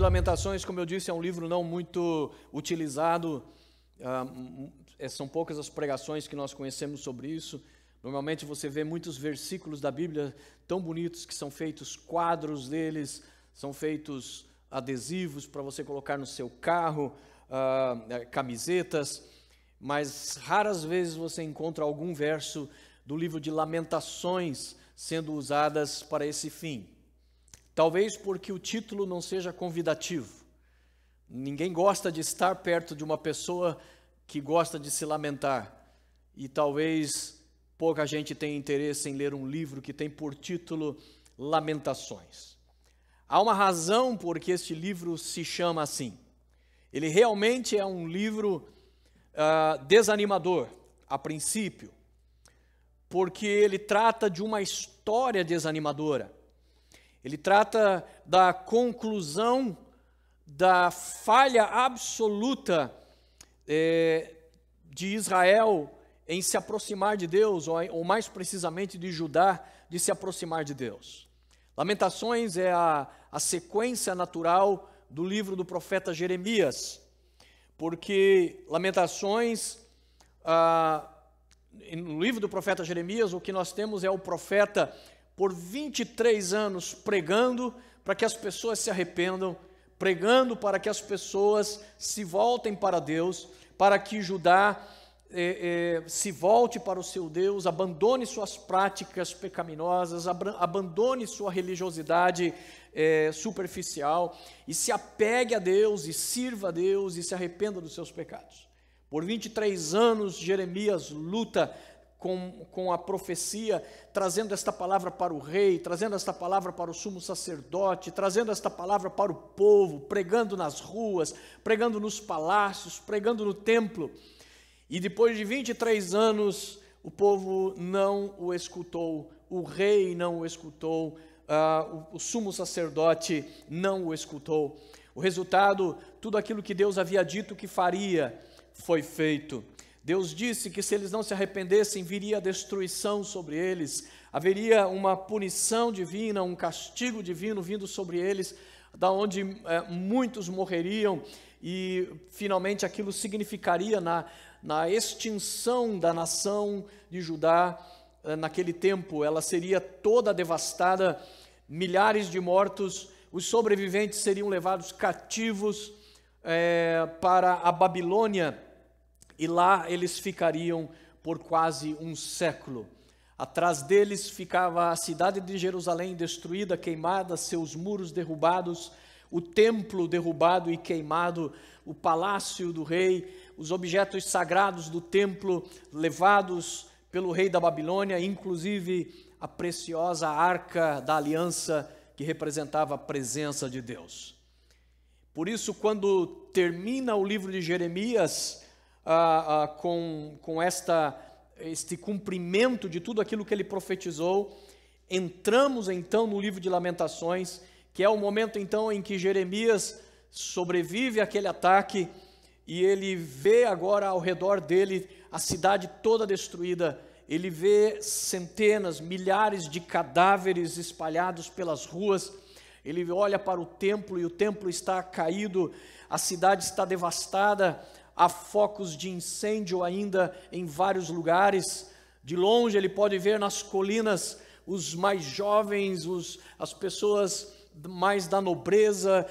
de Lamentações, como eu disse, é um livro não muito utilizado. Ah, é, são poucas as pregações que nós conhecemos sobre isso. Normalmente você vê muitos versículos da Bíblia tão bonitos que são feitos quadros deles, são feitos adesivos para você colocar no seu carro, ah, é, camisetas, mas raras vezes você encontra algum verso do livro de Lamentações sendo usadas para esse fim. Talvez porque o título não seja convidativo. Ninguém gosta de estar perto de uma pessoa que gosta de se lamentar. E talvez pouca gente tenha interesse em ler um livro que tem por título Lamentações. Há uma razão porque este livro se chama assim. Ele realmente é um livro uh, desanimador, a princípio, porque ele trata de uma história desanimadora. Ele trata da conclusão da falha absoluta é, de Israel em se aproximar de Deus, ou, ou mais precisamente de Judá, de se aproximar de Deus. Lamentações é a, a sequência natural do livro do profeta Jeremias, porque Lamentações, ah, no livro do profeta Jeremias, o que nós temos é o profeta por 23 anos pregando para que as pessoas se arrependam, pregando para que as pessoas se voltem para Deus, para que Judá eh, eh, se volte para o seu Deus, abandone suas práticas pecaminosas, abandone sua religiosidade eh, superficial e se apegue a Deus e sirva a Deus e se arrependa dos seus pecados. Por 23 anos, Jeremias luta com, com a profecia, trazendo esta palavra para o rei, trazendo esta palavra para o sumo sacerdote, trazendo esta palavra para o povo, pregando nas ruas, pregando nos palácios, pregando no templo. E depois de 23 anos, o povo não o escutou, o rei não o escutou, uh, o, o sumo sacerdote não o escutou. O resultado, tudo aquilo que Deus havia dito que faria, foi feito. Deus disse que se eles não se arrependessem, viria a destruição sobre eles, haveria uma punição divina, um castigo divino vindo sobre eles, da onde é, muitos morreriam, e finalmente aquilo significaria na, na extinção da nação de Judá é, naquele tempo, ela seria toda devastada, milhares de mortos, os sobreviventes seriam levados cativos é, para a Babilônia e lá eles ficariam por quase um século. Atrás deles ficava a cidade de Jerusalém destruída, queimada, seus muros derrubados, o templo derrubado e queimado, o palácio do rei, os objetos sagrados do templo levados pelo rei da Babilônia, inclusive a preciosa arca da aliança que representava a presença de Deus. Por isso, quando termina o livro de Jeremias, ah, ah, com, com esta, este cumprimento de tudo aquilo que ele profetizou, entramos então no livro de Lamentações, que é o momento então em que Jeremias sobrevive àquele ataque e ele vê agora ao redor dele a cidade toda destruída. Ele vê centenas, milhares de cadáveres espalhados pelas ruas. Ele olha para o templo e o templo está caído, a cidade está devastada, há focos de incêndio ainda em vários lugares. De longe ele pode ver nas colinas os mais jovens, os, as pessoas mais da nobreza,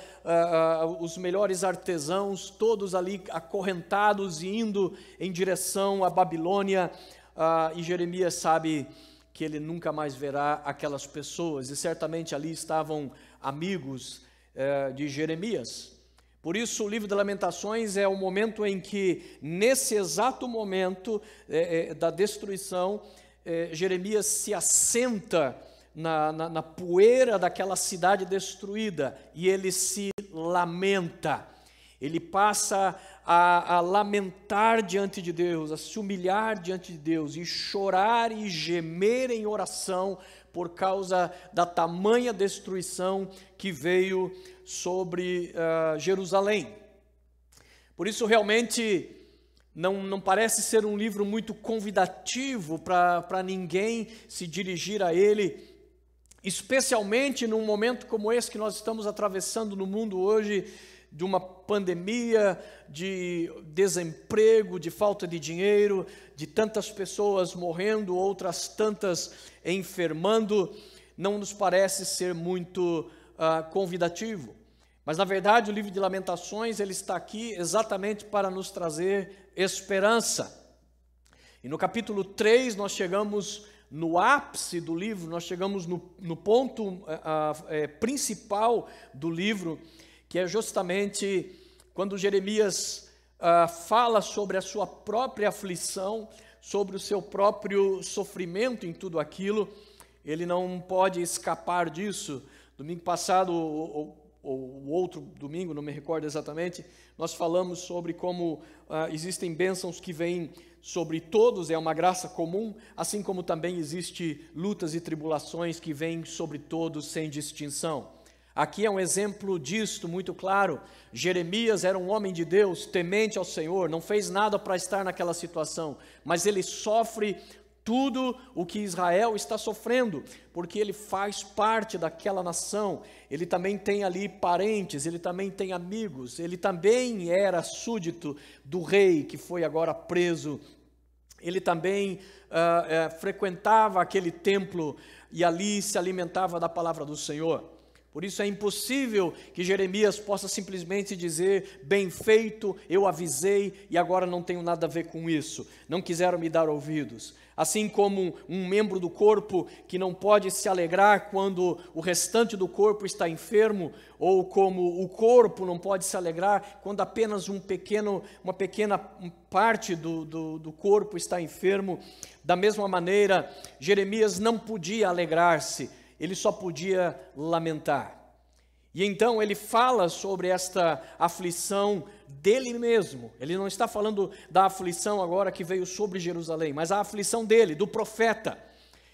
uh, uh, os melhores artesãos, todos ali acorrentados e indo em direção à Babilônia. Uh, e Jeremias sabe que ele nunca mais verá aquelas pessoas, e certamente ali estavam amigos eh, de Jeremias. Por isso, o livro de Lamentações é o momento em que, nesse exato momento é, é, da destruição, é, Jeremias se assenta na, na, na poeira daquela cidade destruída e ele se lamenta. Ele passa a, a, lamentar diante de Deus, a se humilhar diante de Deus e chorar e gemer em oração por causa da tamanha destruição que veio sobre uh, Jerusalém. Por isso, realmente, não, não parece ser um livro muito convidativo para ninguém se dirigir a ele, especialmente num momento como esse que nós estamos atravessando no mundo hoje, de uma pandemia, de desemprego, de falta de dinheiro, de tantas pessoas morrendo, outras tantas enfermando, não nos parece ser muito uh, convidativo. Mas na verdade, o livro de Lamentações, ele está aqui exatamente para nos trazer esperança. E no capítulo 3, nós chegamos no ápice do livro, nós chegamos no, no ponto eh, a, a, eh, principal do livro, que é justamente quando Jeremias ah, fala sobre a sua própria aflição, sobre o seu próprio sofrimento em tudo aquilo, ele não pode escapar disso. Domingo passado, o, o ou o outro domingo, não me recordo exatamente, nós falamos sobre como ah, existem bênçãos que vêm sobre todos, é uma graça comum, assim como também existe lutas e tribulações que vêm sobre todos sem distinção. Aqui é um exemplo disto muito claro. Jeremias era um homem de Deus, temente ao Senhor, não fez nada para estar naquela situação, mas ele sofre tudo o que Israel está sofrendo, porque ele faz parte daquela nação, ele também tem ali parentes, ele também tem amigos, ele também era súdito do rei que foi agora preso, ele também uh, frequentava aquele templo e ali se alimentava da palavra do Senhor. Por isso é impossível que Jeremias possa simplesmente dizer: bem feito, eu avisei e agora não tenho nada a ver com isso, não quiseram me dar ouvidos. Assim como um membro do corpo que não pode se alegrar quando o restante do corpo está enfermo, ou como o corpo não pode se alegrar quando apenas um pequeno, uma pequena parte do, do, do corpo está enfermo, da mesma maneira, Jeremias não podia alegrar-se, ele só podia lamentar. E então ele fala sobre esta aflição dele mesmo. Ele não está falando da aflição agora que veio sobre Jerusalém, mas a aflição dele, do profeta.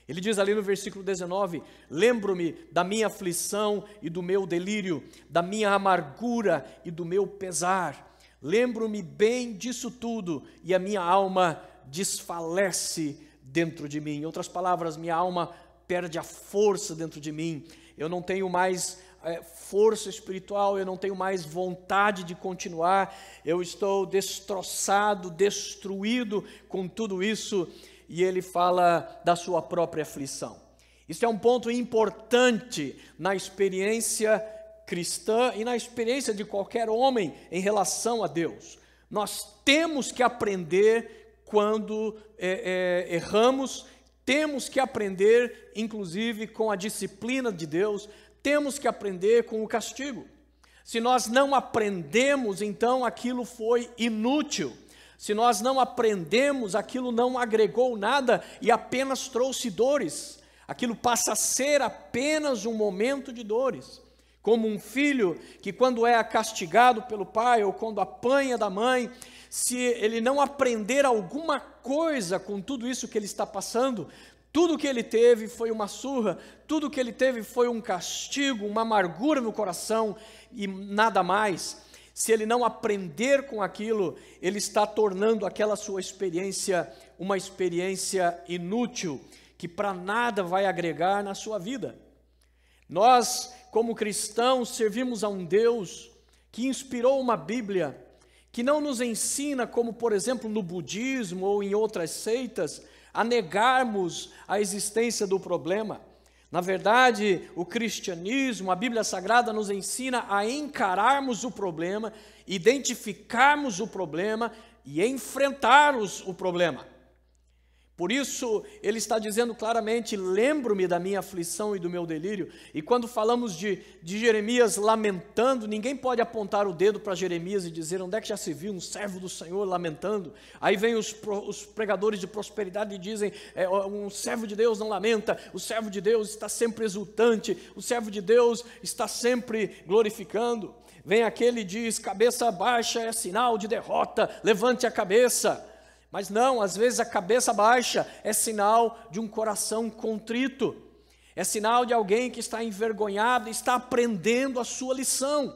Ele diz ali no versículo 19: Lembro-me da minha aflição e do meu delírio, da minha amargura e do meu pesar. Lembro-me bem disso tudo e a minha alma desfalece dentro de mim. Em outras palavras, minha alma perde a força dentro de mim. Eu não tenho mais é, força espiritual, eu não tenho mais vontade de continuar, eu estou destroçado, destruído com tudo isso. E ele fala da sua própria aflição. Isso é um ponto importante na experiência cristã e na experiência de qualquer homem em relação a Deus. Nós temos que aprender quando é, é, erramos, temos que aprender, inclusive, com a disciplina de Deus, temos que aprender com o castigo. Se nós não aprendemos, então aquilo foi inútil. Se nós não aprendemos, aquilo não agregou nada e apenas trouxe dores. Aquilo passa a ser apenas um momento de dores. Como um filho que, quando é castigado pelo pai ou quando apanha da mãe, se ele não aprender alguma coisa com tudo isso que ele está passando, tudo que ele teve foi uma surra, tudo que ele teve foi um castigo, uma amargura no coração e nada mais. Se ele não aprender com aquilo, ele está tornando aquela sua experiência uma experiência inútil, que para nada vai agregar na sua vida. Nós, como cristãos, servimos a um Deus que inspirou uma Bíblia, que não nos ensina, como por exemplo no budismo ou em outras seitas, a negarmos a existência do problema. Na verdade, o cristianismo, a Bíblia Sagrada nos ensina a encararmos o problema, identificarmos o problema e enfrentarmos o problema. Por isso, ele está dizendo claramente: lembro-me da minha aflição e do meu delírio. E quando falamos de, de Jeremias lamentando, ninguém pode apontar o dedo para Jeremias e dizer: onde é que já se viu um servo do Senhor lamentando? Aí vem os, os pregadores de prosperidade e dizem: é, um servo de Deus não lamenta, o servo de Deus está sempre exultante, o servo de Deus está sempre glorificando. Vem aquele e diz: cabeça baixa é sinal de derrota, levante a cabeça. Mas não, às vezes a cabeça baixa é sinal de um coração contrito, é sinal de alguém que está envergonhado, e está aprendendo a sua lição.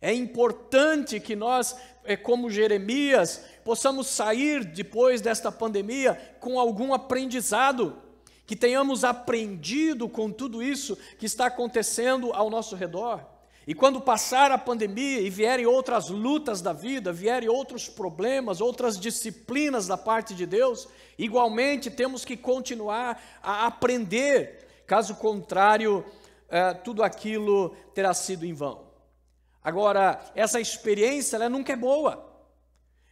É importante que nós, eh, como Jeremias, possamos sair depois desta pandemia com algum aprendizado, que tenhamos aprendido com tudo isso que está acontecendo ao nosso redor. E quando passar a pandemia e vierem outras lutas da vida, vierem outros problemas, outras disciplinas da parte de Deus, igualmente temos que continuar a aprender, caso contrário, eh, tudo aquilo terá sido em vão. Agora, essa experiência ela nunca é boa.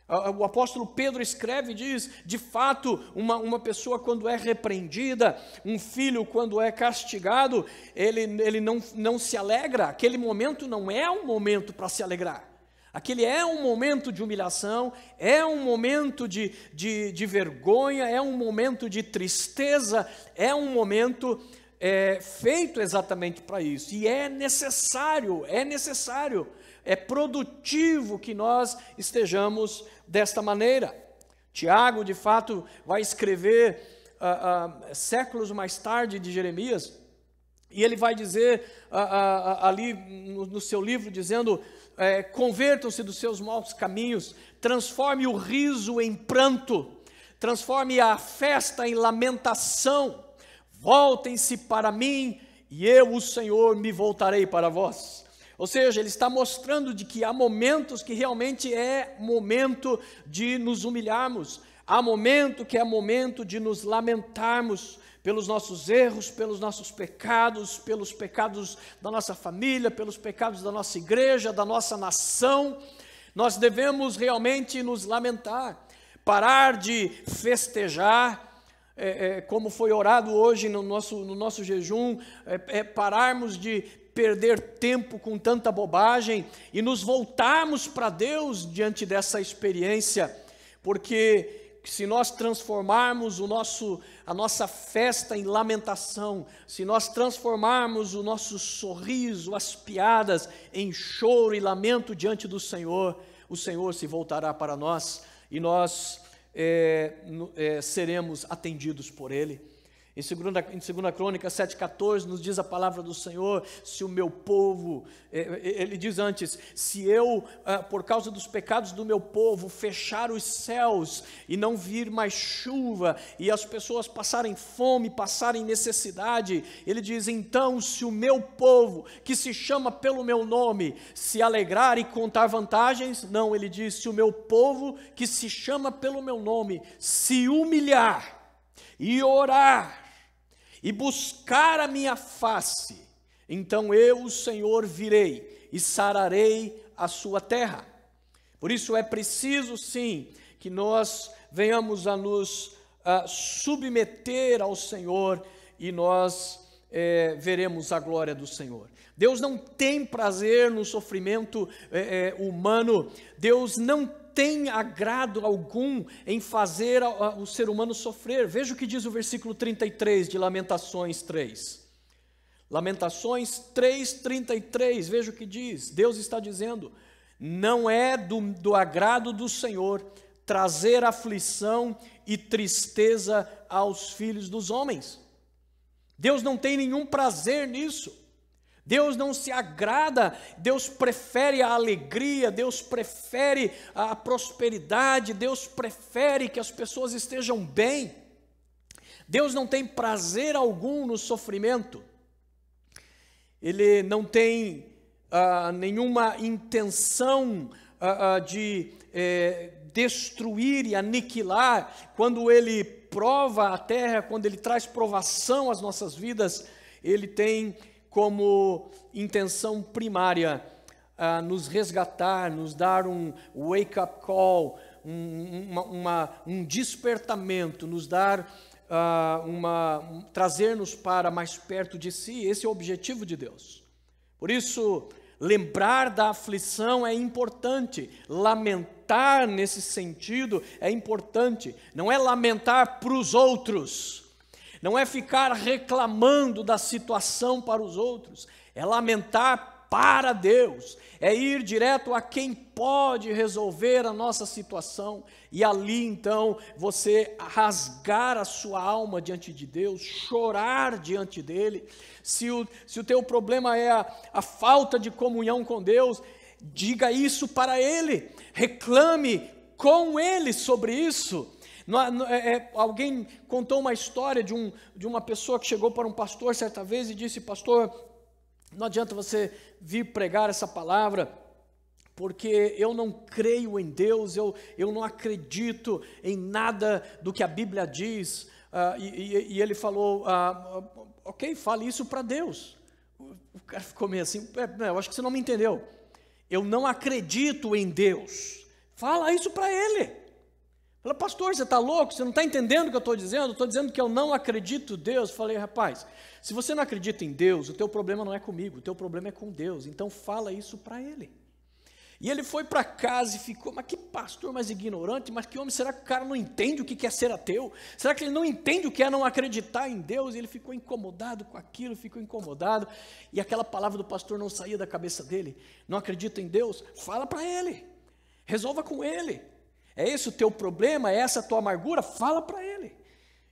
O apóstolo Pedro escreve e diz: de fato, uma, uma pessoa quando é repreendida, um filho quando é castigado, ele, ele não, não se alegra. Aquele momento não é um momento para se alegrar. Aquele é um momento de humilhação, é um momento de, de, de vergonha, é um momento de tristeza, é um momento é, feito exatamente para isso. E é necessário, é necessário, é produtivo que nós estejamos desta maneira. Tiago, de fato, vai escrever uh, uh, séculos mais tarde de Jeremias, e ele vai dizer uh, ali no, no, seu livro, dizendo: eh, convertam-se dos seus maus caminhos, transforme o riso em pranto, transforme a festa em lamentação, voltem-se para mim, e eu, o Senhor, me voltarei para vós. Ou seja, ele está mostrando de que há momentos que realmente é momento de nos humilharmos, há momento que é momento de nos lamentarmos pelos nossos erros, pelos nossos pecados, pelos pecados da nossa família, pelos pecados da nossa igreja, da nossa nação. Nós devemos realmente nos lamentar, parar de festejar, é, é, como foi orado hoje no nosso, no nosso jejum, é, é pararmos de perder tempo com tanta bobagem e nos voltarmos para Deus diante dessa experiência, porque se nós transformarmos o nosso, a nossa festa em lamentação, se nós transformarmos o nosso sorriso, as piadas em choro e lamento diante do Senhor, o Senhor se voltará para nós e nós é, é, seremos atendidos por Ele. Em 2, em Crônica 7,14 nos diz a palavra do Senhor: se o meu povo, é, é, ele diz antes, se eu, ah, por causa dos pecados do meu povo, fechar os céus e não vir mais chuva, e as pessoas passarem fome, passarem necessidade, ele diz: então, se o meu povo, que se chama pelo meu nome, se alegrar e contar vantagens, não, ele diz: se o meu povo, que se chama pelo meu nome, se humilhar e orar, e buscar a minha face, então eu, o Senhor, virei e sararei a sua terra. Por isso é preciso, sim, que nós venhamos a nos a ah, submeter ao Senhor e nós é, veremos a glória do Senhor. Deus não tem prazer no sofrimento é, é, humano, Deus não tem agrado algum em fazer o ser humano sofrer. Veja o que diz o versículo 33 de Lamentações 3. Lamentações 3 33. veja o que diz. Deus está dizendo: "Não é do, do agrado do Senhor trazer aflição e tristeza aos filhos dos homens." Deus não tem nenhum prazer nisso. Deus não se agrada, Deus prefere a alegria, Deus prefere a prosperidade, Deus prefere que as pessoas estejam bem. Deus não tem prazer algum no sofrimento, Ele não tem ah, nenhuma intenção ah, ah de eh, destruir e aniquilar. Quando Ele prova a terra, quando Ele traz provação às nossas vidas, Ele tem como intenção primária ah, nos resgatar, nos dar um wake-up call, um, uma, uma, um despertamento, nos dar uh, uma um, trazer-nos para mais perto de si. Esse é o objetivo de Deus. Por isso, lembrar da aflição é importante. Lamentar nesse sentido é importante. Não é lamentar para os outros não é ficar reclamando da situação para os outros, é lamentar para Deus, é ir direto a quem pode resolver a nossa situação e ali então você rasgar a sua alma diante de Deus, chorar diante dele. Se o, se o teu problema é a, a falta de comunhão com Deus, diga isso para ele, reclame com ele sobre isso não, não, é, é, alguém contou uma história de, um, de uma pessoa que chegou para um pastor certa vez e disse: Pastor, não adianta você vir pregar essa palavra porque eu não creio em Deus, eu, eu não acredito em nada do que a Bíblia diz. Uh, e, e, ele falou: uh, Ok, fale isso para Deus. O cara ficou meio assim: é, Eu acho que você não me entendeu. Eu não acredito em Deus. Fala isso para ele. Ela, pastor, você está louco? Você não está entendendo o que eu estou dizendo? Eu estou dizendo que eu não acredito em Deus. falei, rapaz, se você não acredita em Deus, o teu problema não é comigo, o teu problema é com Deus. Então fala isso para ele. E ele foi para casa e ficou, mas que pastor mais ignorante, mas que homem, será que o cara não entende o que é ser ateu? Será que ele não entende o que é não acreditar em Deus? E ele ficou incomodado com aquilo, ficou incomodado, e aquela palavra do pastor não saía da cabeça dele. Não acredita em Deus? Fala para ele, resolva com ele. É esse o teu problema? É essa a tua amargura? Fala para ele.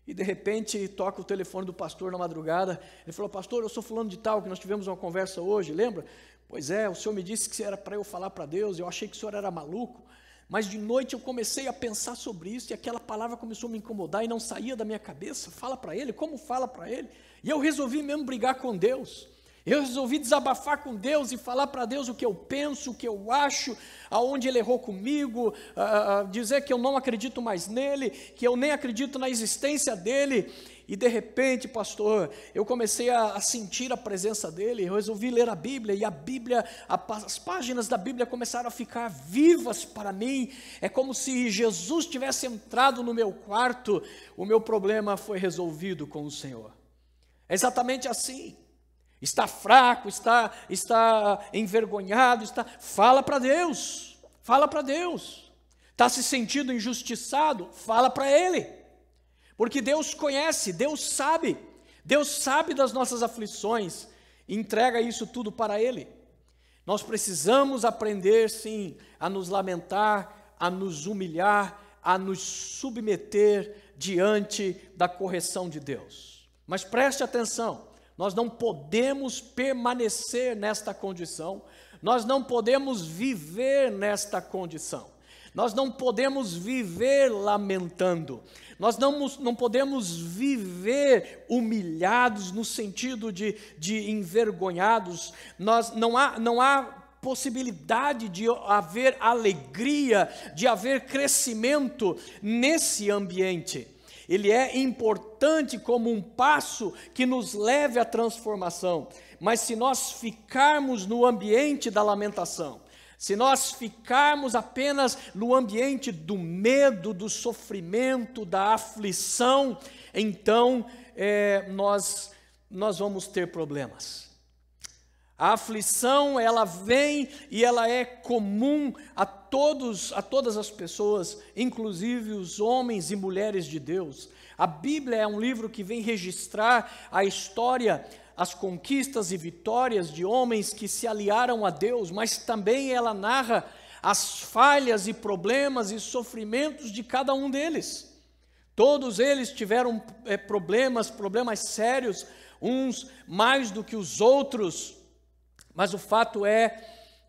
E de repente toca o telefone do pastor na madrugada. Ele falou: Pastor, eu sou fulano de tal, que nós tivemos uma conversa hoje, lembra? Pois é, o senhor me disse que era para eu falar para Deus, eu achei que o senhor era maluco. Mas de noite eu comecei a pensar sobre isso e aquela palavra começou a me incomodar e não saía da minha cabeça. Fala para ele, como fala para ele? E eu resolvi mesmo brigar com Deus. Eu resolvi desabafar com Deus e falar para Deus o que eu penso, o que eu acho, aonde Ele errou comigo, ah, ah, ah, dizer que eu não acredito mais nele, que eu nem acredito na existência dele. E de repente, pastor, eu comecei a, a sentir a presença dele. Eu resolvi ler a Bíblia e a Bíblia, a, as páginas da Bíblia começaram a ficar vivas para mim. É como se Jesus tivesse entrado no meu quarto. O meu problema foi resolvido com o Senhor. É exatamente assim está fraco, está, está envergonhado, está. Fala para Deus, fala para Deus. Está se sentindo injustiçado? Fala para Ele, porque Deus conhece, Deus sabe, Deus sabe das nossas aflições, entrega isso tudo para Ele. Nós precisamos aprender, sim, a nos lamentar, a nos humilhar, a nos submeter diante da correção de Deus. Mas preste atenção, nós não podemos permanecer nesta condição, nós não podemos viver nesta condição. Nós não podemos viver lamentando, nós não, não podemos viver humilhados no sentido de, de envergonhados, nós, não, há, não há possibilidade de haver alegria, de haver crescimento nesse ambiente. Ele é importante como um passo que nos leve à transformação. Mas se nós ficarmos no ambiente da lamentação, se nós ficarmos apenas no ambiente do medo, do sofrimento, da aflição, então é, nós, nós vamos ter problemas. A aflição, ela vem e ela é comum a todos, a todas as pessoas, inclusive os homens e mulheres de Deus. A Bíblia é um livro que vem registrar a história as conquistas e vitórias de homens que se aliaram a Deus, mas também ela narra as falhas e problemas e sofrimentos de cada um deles. Todos eles tiveram é, problemas, problemas sérios, uns mais do que os outros, mas o fato é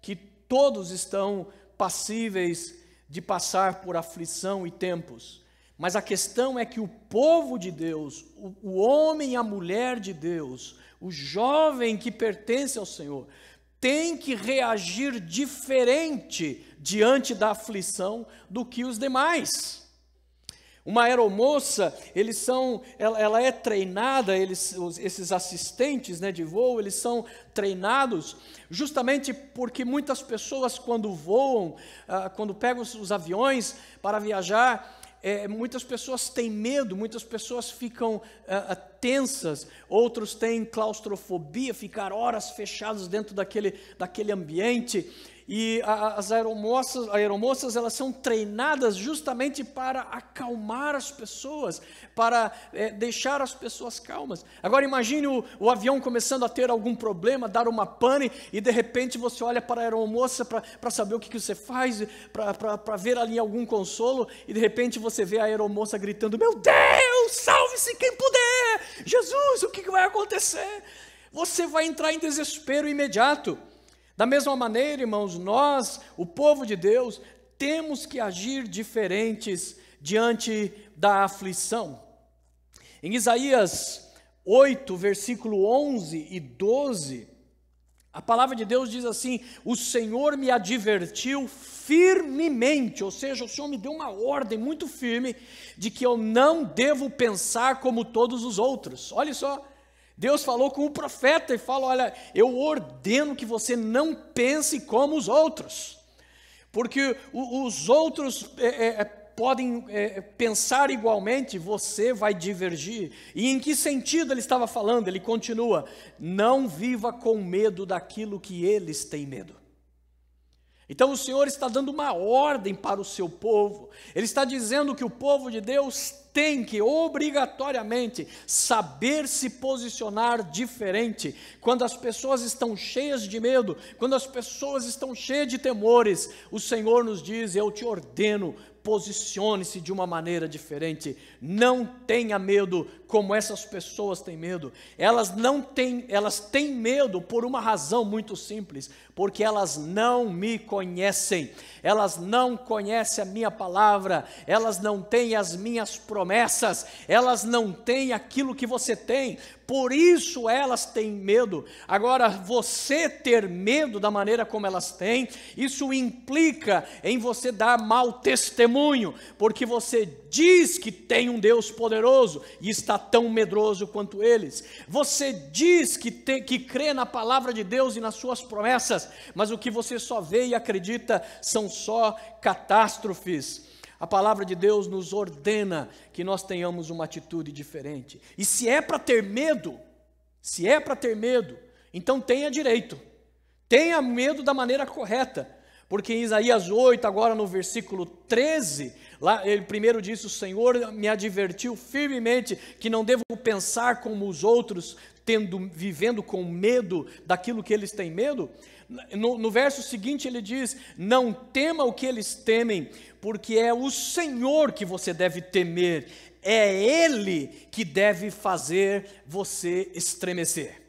que todos estão passíveis de passar por aflição e tempos. Mas a questão é que o povo de Deus, o, o homem e a mulher de Deus, o jovem que pertence ao Senhor, tem que reagir diferente diante da aflição do que os demais. Uma aeromoça, eles são, ela, ela é treinada, eles, os, esses assistentes né, de voo, eles são treinados justamente porque muitas pessoas quando voam, ah, quando pegam os, os aviões para viajar, é, muitas pessoas têm medo, muitas pessoas ficam ah, ah tensas, outros têm claustrofobia, ficar horas fechados dentro daquele, daquele ambiente. E as aeromoças, aeromoças, elas são treinadas justamente para acalmar as pessoas, para é, deixar as pessoas calmas. Agora imagine o, o, avião começando a ter algum problema, dar uma pane, e de repente você olha para a aeromoça para saber o que, que você faz, para ver ali algum consolo, e de repente você vê a aeromoça gritando, meu Deus, salve-se quem puder, Jesus, o que, que vai acontecer? Você vai entrar em desespero imediato. Da mesma maneira, irmãos, nós, o povo de Deus, temos que agir diferentes diante da aflição. Em Isaías 8, versículo 11 e 12, a palavra de Deus diz assim: O Senhor me advertiu firmemente, ou seja, o Senhor me deu uma ordem muito firme de que eu não devo pensar como todos os outros. Olha só, Deus falou com o profeta e falou: Olha, eu ordeno que você não pense como os outros, porque os outros é, é, é podem é, é, pensar igualmente, você vai divergir. E em que sentido ele estava falando? Ele continua: Não viva com medo daquilo que eles têm medo. Então o Senhor está dando uma ordem para o seu povo, Ele está dizendo que o povo de Deus tem que obrigatoriamente saber se posicionar diferente. Quando as pessoas estão cheias de medo, quando as pessoas estão cheias de temores, o Senhor nos diz: Eu te ordeno, posicione-se de uma maneira diferente. Não tenha medo como essas pessoas têm medo. Elas não têm, elas têm medo por uma razão muito simples, porque elas não me conhecem. Elas não conhecem a minha palavra, elas não têm as minhas promessas, elas não têm aquilo que você tem. Por isso elas têm medo. Agora, você ter medo da maneira como elas têm, isso implica em você dar mau testemunho testemunho, porque você diz que tem um Deus poderoso e está tão medroso quanto eles. Você diz que, tem, que crê na palavra de Deus e nas suas promessas, mas o que você só vê e acredita são só catástrofes. A palavra de Deus nos ordena que nós tenhamos uma atitude diferente. E se é para ter medo, se é para ter medo, então tenha direito. Tenha medo da maneira correta, porque em Isaías 8, agora no versículo 13, lá ele primeiro disse: O Senhor me advertiu firmemente que não devo pensar como os outros, tendo, vivendo com medo daquilo que eles têm medo. No, no verso seguinte ele diz: Não tema o que eles temem, porque é o Senhor que você deve temer, é Ele que deve fazer você estremecer.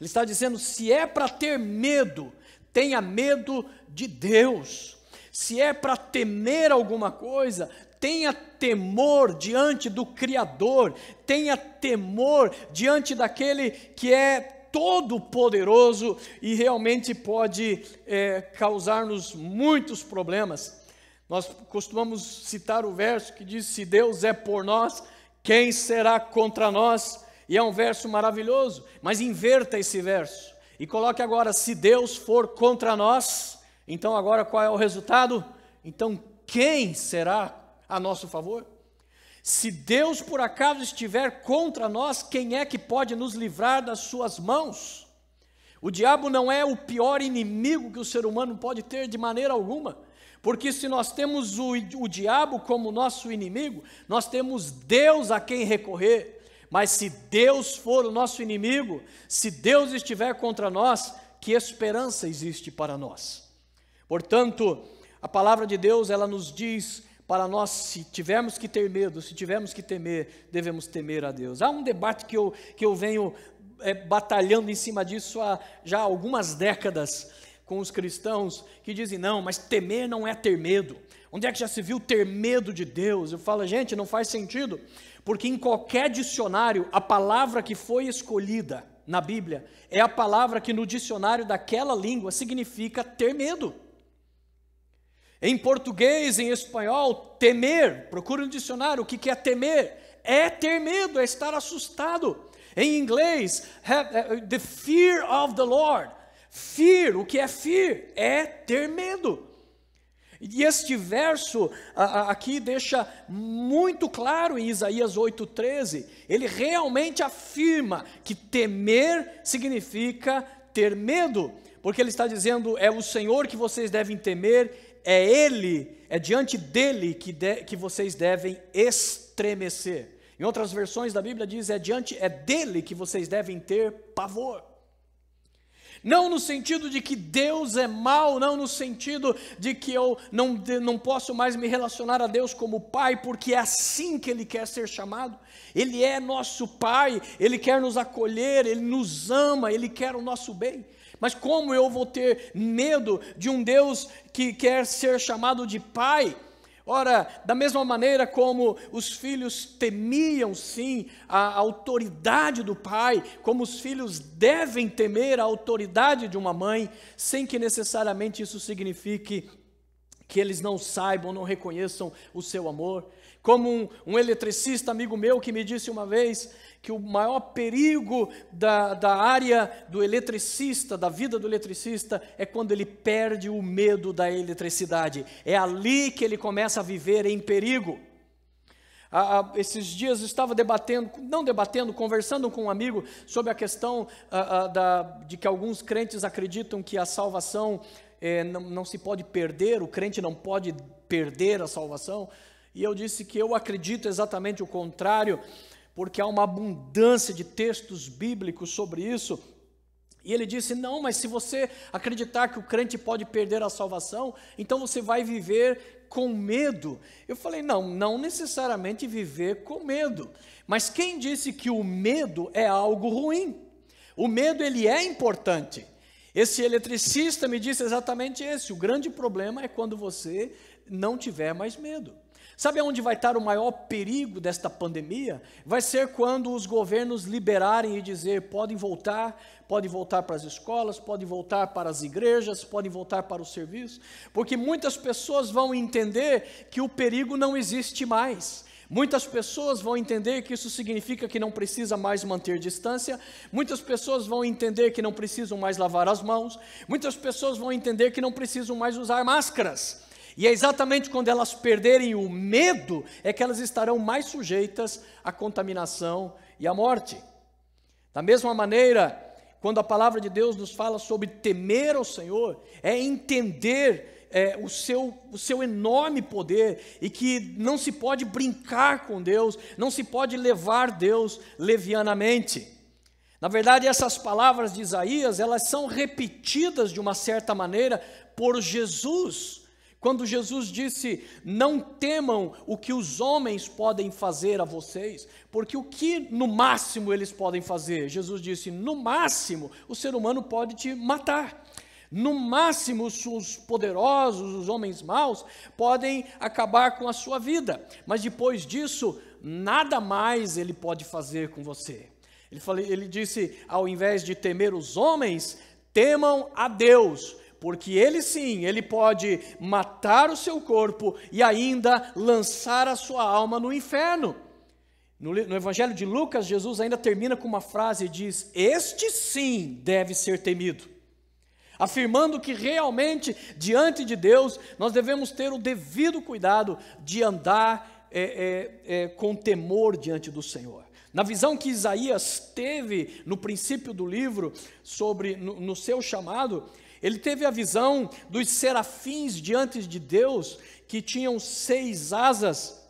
Ele está dizendo: se é para ter medo, tenha medo de Deus. Se é para temer alguma coisa, tenha temor diante do Criador, tenha temor diante daquele que é todo-poderoso e realmente pode é, causar-nos muitos problemas. Nós costumamos citar o verso que diz: Se Deus é por nós, quem será contra nós? E é um verso maravilhoso, mas inverta esse verso. E coloque agora: se Deus for contra nós, então agora qual é o resultado? Então quem será a nosso favor? Se Deus por acaso estiver contra nós, quem é que pode nos livrar das suas mãos? O diabo não é o pior inimigo que o ser humano pode ter de maneira alguma, porque se nós temos o, o diabo como nosso inimigo, nós temos Deus a quem recorrer, mas se Deus for o nosso inimigo, se Deus estiver contra nós, que esperança existe para nós? Portanto, a palavra de Deus, ela nos diz para nós, se tivermos que ter medo, se tivermos que temer, devemos temer a Deus. Há um debate que eu, que eu venho é, batalhando em cima disso há já algumas décadas com os cristãos que dizem: não, mas temer não é ter medo. Onde é que já se viu ter medo de Deus? Eu falo, gente, não faz sentido. Porque em qualquer dicionário, a palavra que foi escolhida na Bíblia é a palavra que no dicionário daquela língua significa ter medo. Em português, em espanhol, temer, procure no um dicionário o que é temer. É ter medo, é estar assustado. Em inglês, eh, the fear of the Lord. Fear, o que é fear? É ter medo. E este verso aqui deixa muito claro em Isaías 8,13, ele realmente afirma que temer significa ter medo, porque ele está dizendo: é o Senhor que vocês devem temer, é Ele, é diante dele que, de, que vocês devem estremecer. Em outras versões da Bíblia diz: é diante, é dele que vocês devem ter pavor. Não no sentido de que Deus é mal, não no sentido de que eu não, de, não posso mais me relacionar a Deus como Pai, porque é assim que Ele quer ser chamado. Ele é nosso Pai, Ele quer nos acolher, Ele nos ama, Ele quer o nosso bem. Mas como eu vou ter medo de um Deus que quer ser chamado de Pai? Ora, da mesma maneira como os filhos temiam sim a autoridade do pai, como os filhos devem temer a autoridade de uma mãe, sem que necessariamente isso signifique que eles não saibam, não reconheçam o seu amor. Como um, um, eletricista amigo meu que me disse uma vez que o maior perigo da, da área do eletricista, da vida do eletricista, é quando ele perde o medo da eletricidade. É ali que ele começa a viver em perigo. esses dias estava debatendo, não debatendo, conversando com um amigo sobre a questão da, de que alguns crentes acreditam que a salvação eh, não, não se pode perder, o crente não pode perder a salvação. E eu disse que eu acredito exatamente o contrário, porque há uma abundância de textos bíblicos sobre isso. E ele disse: Não, mas se você acreditar que o crente pode perder a salvação, então você vai viver com medo. Eu falei: Não, não necessariamente viver com medo. Mas quem disse que o medo é algo ruim? O medo ele é importante. Esse eletricista me disse exatamente esse. O grande problema é quando você não tiver mais medo. Sabe onde vai estar o maior perigo desta pandemia? Vai ser quando os governos liberarem e dizer: podem voltar, podem voltar para as escolas, podem voltar para as igrejas, podem voltar para o serviço, porque muitas pessoas vão entender que o perigo não existe mais. Muitas pessoas vão entender que isso significa que não precisa mais manter distância, muitas pessoas vão entender que não precisam mais lavar as mãos, muitas pessoas vão entender que não precisam mais usar máscaras. E é exatamente quando elas perderem o medo é que elas estarão mais sujeitas à contaminação e à morte. Da mesma maneira, quando a palavra de Deus nos fala sobre temer ao Senhor, é entender é, o, seu, o seu enorme poder e que não se pode brincar com Deus, não se pode levar Deus levianamente. Na verdade, essas palavras de Isaías, elas são repetidas de uma certa maneira por Jesus quando Jesus disse: Não temam o que os homens podem fazer a vocês, porque o que no máximo eles podem fazer? Jesus disse: No máximo, o ser humano pode te matar. No máximo, os poderosos, os homens maus, podem acabar com a sua vida. Mas depois disso, nada mais ele pode fazer com você. Ele, falei, ele disse: Ao invés de temer os homens, temam a Deus porque ele sim, ele pode matar o seu corpo e ainda lançar a sua alma no inferno. No, no Evangelho de Lucas, Jesus ainda termina com uma frase e diz: Este sim deve ser temido afirmando que realmente diante de Deus nós devemos ter o devido cuidado de andar é, é, é, com temor diante do Senhor. Na visão que Isaías teve no princípio do livro sobre no, no seu chamado, ele teve a visão dos serafins diante de Deus, que tinham seis asas,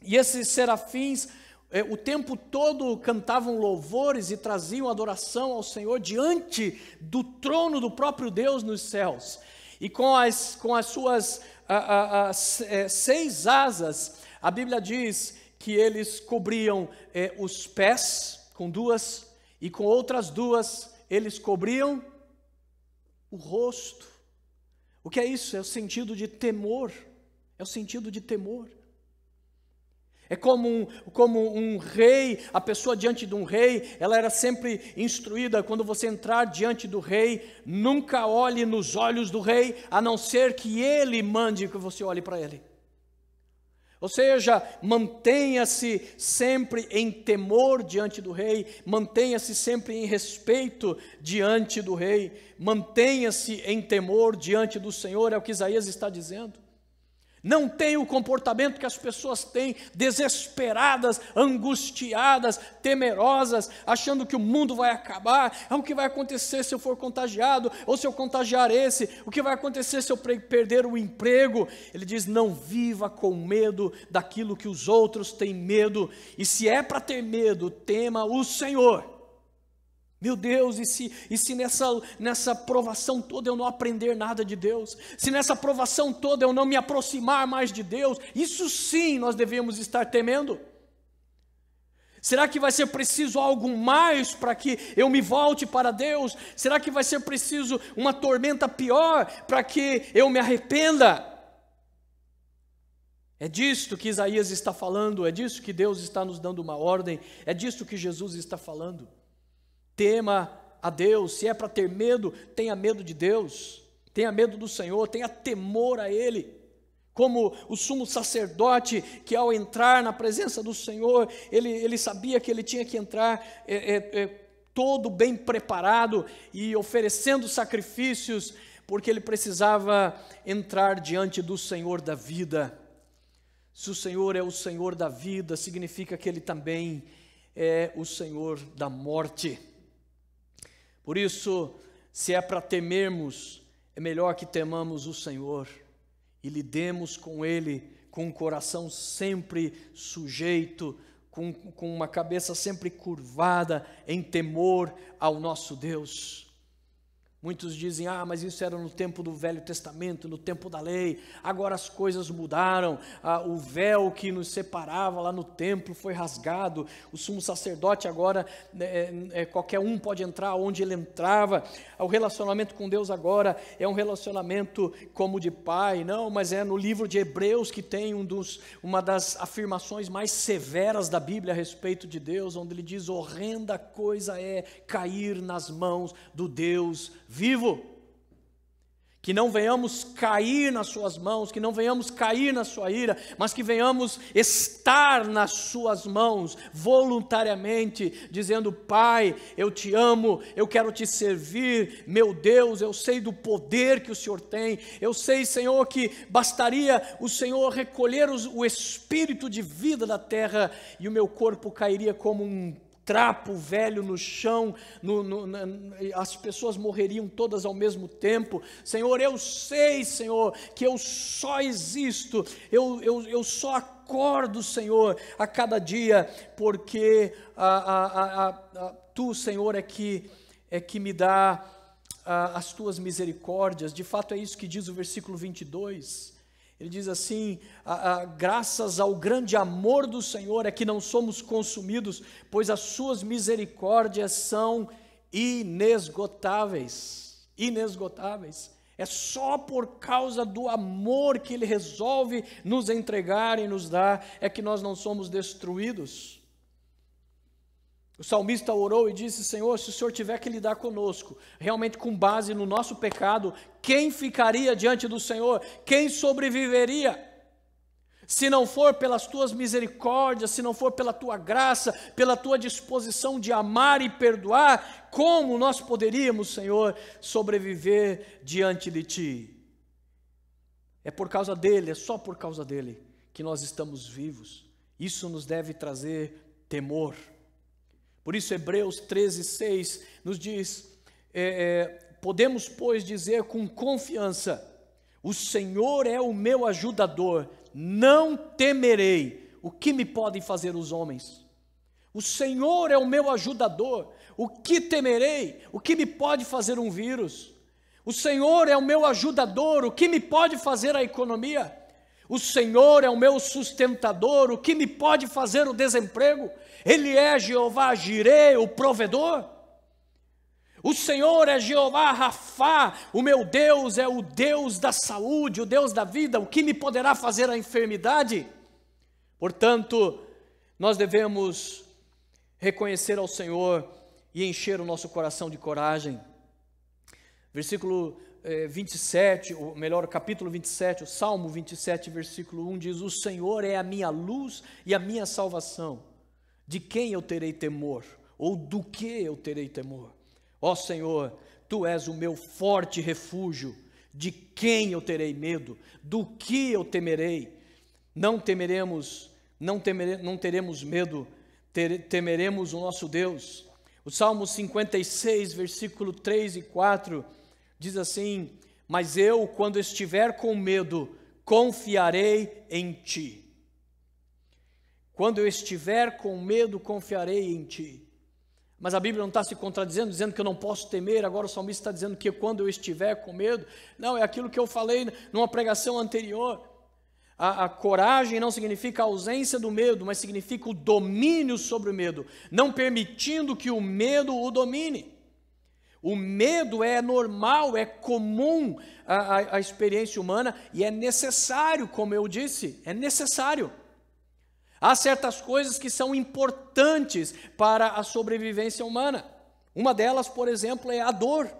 e esses serafins eh, o tempo todo cantavam louvores e traziam adoração ao Senhor diante do trono do próprio Deus nos céus. E com as, com as suas a, a, a, eh, seis asas, a Bíblia diz que eles cobriam eh, os pés com duas, e com outras duas eles cobriam o rosto. O que é isso? É o sentido de temor. É o sentido de temor. É como um, como um rei, a pessoa diante de um rei, ela era sempre instruída: quando você entrar diante do rei, nunca olhe nos olhos do rei, a não ser que ele mande que você olhe para ele. Ou seja, mantenha-se sempre em temor diante do rei, mantenha-se sempre em respeito diante do rei, mantenha-se em temor diante do Senhor, é o que Isaías está dizendo não tem o comportamento que as pessoas têm, desesperadas, angustiadas, temerosas, achando que o mundo vai acabar, é o que vai acontecer se eu for contagiado, ou se eu contagiar esse, o que vai acontecer se eu perder o emprego. Ele diz: não viva com medo daquilo que os outros têm medo, e se é para ter medo, tema o Senhor meu Deus, e se, e se nessa, nessa provação toda eu não aprender nada de Deus? Se nessa provação toda eu não me aproximar mais de Deus? Isso sim nós devemos estar temendo. Será que vai ser preciso algo mais para que eu me volte para Deus? Será que vai ser preciso uma tormenta pior para que eu me arrependa? É disto que Isaías está falando, é disto que Deus está nos dando uma ordem, é disto que Jesus está falando tema a Deus, se é para ter medo, tenha medo de Deus, tenha medo do Senhor, tenha temor a Ele. Como o sumo sacerdote que, ao entrar na presença do Senhor, ele, ele sabia que ele tinha que entrar é, é, é, todo bem preparado e oferecendo sacrifícios, porque ele precisava entrar diante do Senhor da vida. Se o Senhor é o Senhor da vida, significa que ele também é o Senhor da morte. Por isso, se é para temermos, é melhor que temamos o Senhor e lidemos com Ele com o coração sempre sujeito, com, com uma cabeça sempre curvada em temor ao nosso Deus. Muitos dizem, ah, mas isso era no tempo do Velho Testamento, no tempo da lei, agora as coisas mudaram, ah, o véu que nos separava lá no templo foi rasgado, o sumo sacerdote agora, né, é, é, qualquer um pode entrar onde ele entrava, o relacionamento com Deus agora é um relacionamento como de pai, não, mas é no livro de Hebreus que tem um dos, uma das afirmações mais severas da Bíblia a respeito de Deus, onde ele diz: horrenda coisa é cair nas mãos do Deus vivo. Que não venhamos cair nas suas mãos, que não venhamos cair na sua ira, mas que venhamos estar nas suas mãos voluntariamente, dizendo: Pai, eu te amo, eu quero te servir, meu Deus, eu sei do poder que o Senhor tem, eu sei, Senhor, que bastaria o Senhor recolher os, o espírito de vida da terra e o meu corpo cairia como um trapo velho no chão, no, no, as pessoas morreriam todas ao mesmo tempo. Senhor, eu sei, Senhor, que eu só existo, eu, eu, eu só acordo, Senhor, a cada dia, porque a, a, a, Tu, Senhor, é que, é que me dá as tuas misericórdias. De fato, é isso que diz o versículo 22. Ele diz assim: a, a, graças ao grande amor do Senhor é que não somos consumidos, pois as suas misericórdias são inesgotáveis. Inesgotáveis. É só por causa do amor que Ele resolve nos entregar e nos dar, é que nós não somos destruídos. O salmista orou e disse: Senhor, se o Senhor tiver que lidar conosco, realmente com base no nosso pecado, quem ficaria diante do Senhor? Quem sobreviveria? Se não for pelas tuas misericórdias, se não for pela tua graça, pela tua disposição de amar e perdoar, como nós poderíamos, Senhor, sobreviver diante de ti? É por causa dele, é só por causa dele que nós estamos vivos. Isso nos deve trazer temor. Por isso, Hebreus 13, 6 nos diz: é, é, podemos, pois, dizer com confiança: o Senhor é o meu ajudador, não temerei o que me podem fazer os homens. O Senhor é o meu ajudador, o que temerei? O que me pode fazer um vírus? O Senhor é o meu ajudador, o que me pode fazer a economia? O Senhor é o meu sustentador, o que me pode fazer o desemprego? Ele é Jeová Jireh, o provedor. O Senhor é Jeová Rafá, o meu Deus é o Deus da saúde, o Deus da vida, o que me poderá fazer a enfermidade? Portanto, nós devemos reconhecer ao Senhor e encher o nosso coração de coragem. Versículo 27, eh, ou melhor, capítulo 27, o Salmo 27, versículo 1 diz: O Senhor é a minha luz e a minha salvação de quem eu terei temor? Ou do que eu terei temor? Ó Senhor, tu és o meu forte refúgio. De quem eu terei medo? Do que eu temerei? Não temeremos, não, temere, não teremos medo, ter, temeremos o nosso Deus. O Salmo 56, versículo 3 e 4 diz assim: Mas eu, quando estiver com medo, confiarei em ti. Quando eu estiver com medo, confiarei em ti. Mas a Bíblia não está se contradizendo, dizendo que eu não posso temer. Agora o salmista está dizendo que quando eu estiver com medo, não, é aquilo que eu falei numa pregação anterior. A, a, coragem não significa a ausência do medo, mas significa o domínio sobre o medo, não permitindo que o medo o domine. O medo é normal, é comum à, à, à experiência humana e é necessário, como eu disse, é necessário. Há certas coisas que são importantes para a sobrevivência humana. Uma delas, por exemplo, é a dor.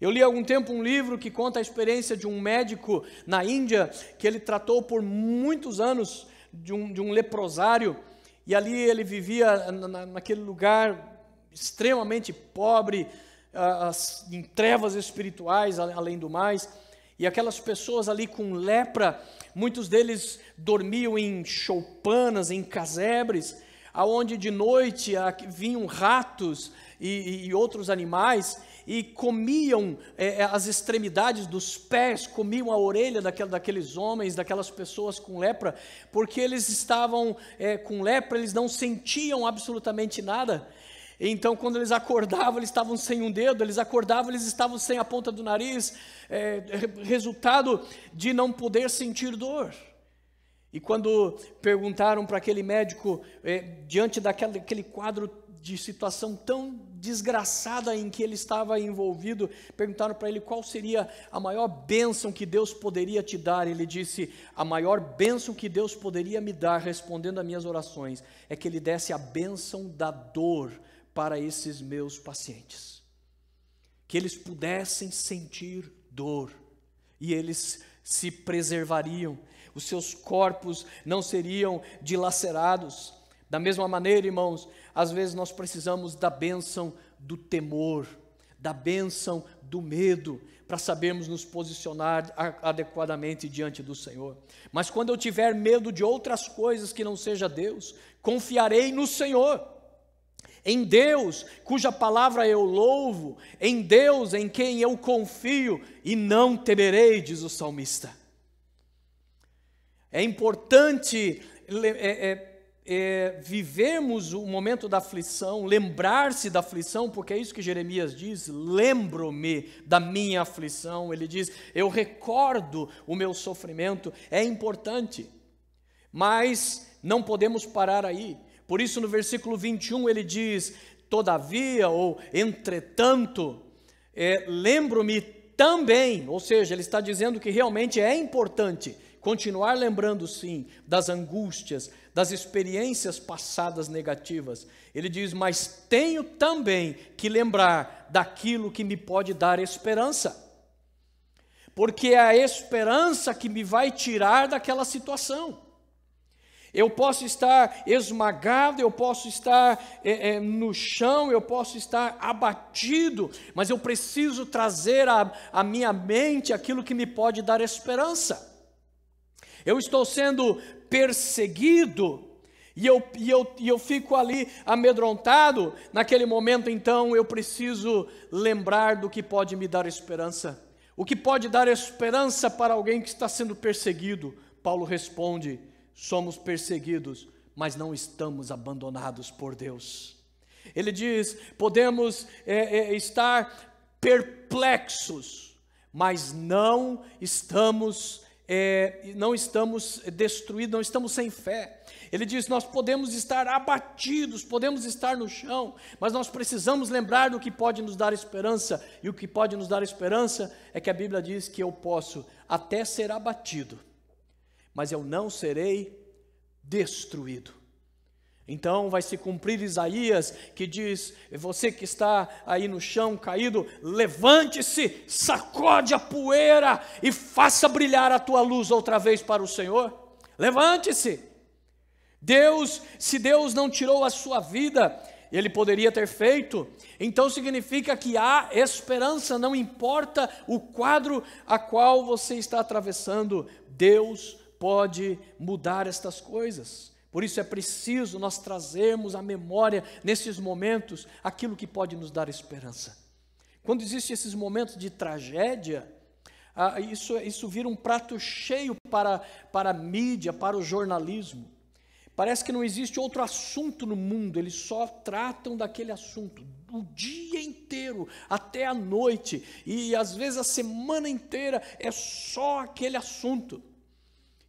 Eu li há algum tempo um livro que conta a experiência de um médico na Índia que ele tratou por muitos anos de um, de um leprosário e ali ele vivia na, naquele lugar extremamente pobre, ah, as, em trevas espirituais, além do mais. E aquelas pessoas ali com lepra, muitos deles dormiam em choupanas, em casebres, aonde de noite vinham ratos e, e outros animais e comiam é, é, as extremidades dos pés, comiam a orelha daquela, daqueles homens, daquelas pessoas com lepra, porque eles estavam é, com lepra, eles não sentiam absolutamente nada. Então, quando eles acordavam, eles estavam sem um dedo, eles acordavam, eles estavam sem a ponta do nariz, é, resultado de não poder sentir dor. E quando perguntaram para aquele médico, é, diante daquela, daquele quadro de situação tão desgraçada em que ele estava envolvido, perguntaram para ele qual seria a maior bênção que Deus poderia te dar. Ele disse: A maior bênção que Deus poderia me dar, respondendo a minhas orações, é que ele desse a bênção da dor para esses meus pacientes. Que eles pudessem sentir dor e eles se preservariam, os seus corpos não seriam dilacerados. Da mesma maneira, irmãos, às vezes nós precisamos da bênção do temor, da bênção do medo, para sabermos nos posicionar adequadamente diante do Senhor. Mas quando eu tiver medo de outras coisas que não seja Deus, confiarei no Senhor em Deus, cuja palavra eu louvo, em Deus em quem eu confio e não temerei, diz o salmista. É importante é, é, é, vivemos o momento da aflição, lembrar-se da aflição, porque é isso que Jeremias diz: lembro-me da minha aflição. Ele diz: eu recordo o meu sofrimento. É importante, mas não podemos parar aí. Por isso, no versículo 21, ele diz: Todavia, ou entretanto, é, lembro-me também, ou seja, ele está dizendo que realmente é importante continuar lembrando, sim, das angústias, das experiências passadas negativas. Ele diz: Mas tenho também que lembrar daquilo que me pode dar esperança, porque é a esperança que me vai tirar daquela situação. Eu posso estar esmagado, eu posso estar é, é, no chão, eu posso estar abatido, mas eu preciso trazer à minha mente aquilo que me pode dar esperança. Eu estou sendo perseguido, e eu, e, eu, e eu fico ali amedrontado. Naquele momento, então, eu preciso lembrar do que pode me dar esperança. O que pode dar esperança para alguém que está sendo perseguido? Paulo responde somos perseguidos, mas não estamos abandonados por Deus. Ele diz: podemos é, é, estar perplexos, mas não estamos é, não estamos destruídos, não estamos sem fé. Ele diz: nós podemos estar abatidos, podemos estar no chão, mas nós precisamos lembrar do que pode nos dar esperança, e o que pode nos dar esperança é que a Bíblia diz que eu posso até ser abatido, mas eu não serei destruído. Então vai se cumprir Isaías que diz: Você que está aí no chão caído, levante-se, sacode a poeira e faça brilhar a tua luz outra vez para o Senhor. Levante-se. Deus, se Deus não tirou a sua vida, ele poderia ter feito. Então significa que há esperança, não importa o quadro a qual você está atravessando, Deus pode mudar estas coisas. Por isso é preciso nós trazermos à memória, nesses momentos, aquilo que pode nos dar esperança. Quando existem esses momentos de tragédia, ah, isso, isso vira um prato cheio para, para a mídia, para o jornalismo. Parece que não existe outro assunto no mundo, eles só tratam daquele assunto o dia inteiro, até a noite, e às vezes a semana inteira é só aquele assunto.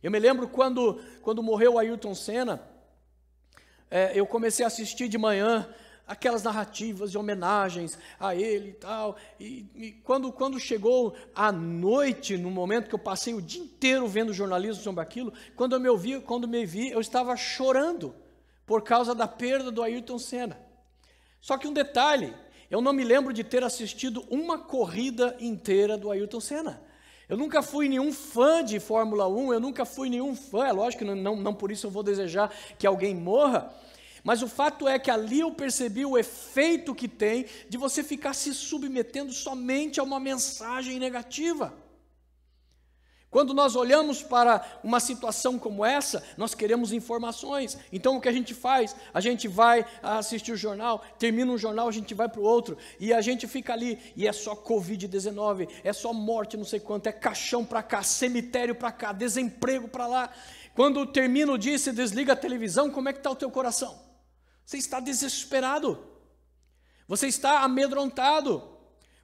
Eu me lembro quando, quando morreu o Ayrton Senna, é, eu comecei a assistir de manhã aquelas narrativas de homenagens a ele e tal. E, e, quando, quando chegou a noite, no momento que eu passei o dia inteiro vendo jornalismo sobre aquilo, quando eu me ouvi, quando me vi, eu estava chorando por causa da perda do Ayrton Senna. Só que um detalhe, eu não me lembro de ter assistido uma corrida inteira do Ayrton Senna. Eu nunca fui nenhum fã de Fórmula 1, eu nunca fui nenhum fã, é lógico que não, não por isso eu vou desejar que alguém morra, mas o fato é que ali eu percebi o efeito que tem de você ficar se submetendo somente a uma mensagem negativa. Quando nós olhamos para uma situação como essa, nós queremos informações. Então o que a gente faz? A gente vai ah, assistir o jornal, termina um jornal, a gente vai para o outro e a gente fica ali e é só Covid-19, é só morte, não sei quanto, é caixão para cá, cemitério para cá, desemprego para lá. Quando termina o dia e se desliga a televisão, como é que está o teu coração? Você está desesperado. Você está amedrontado.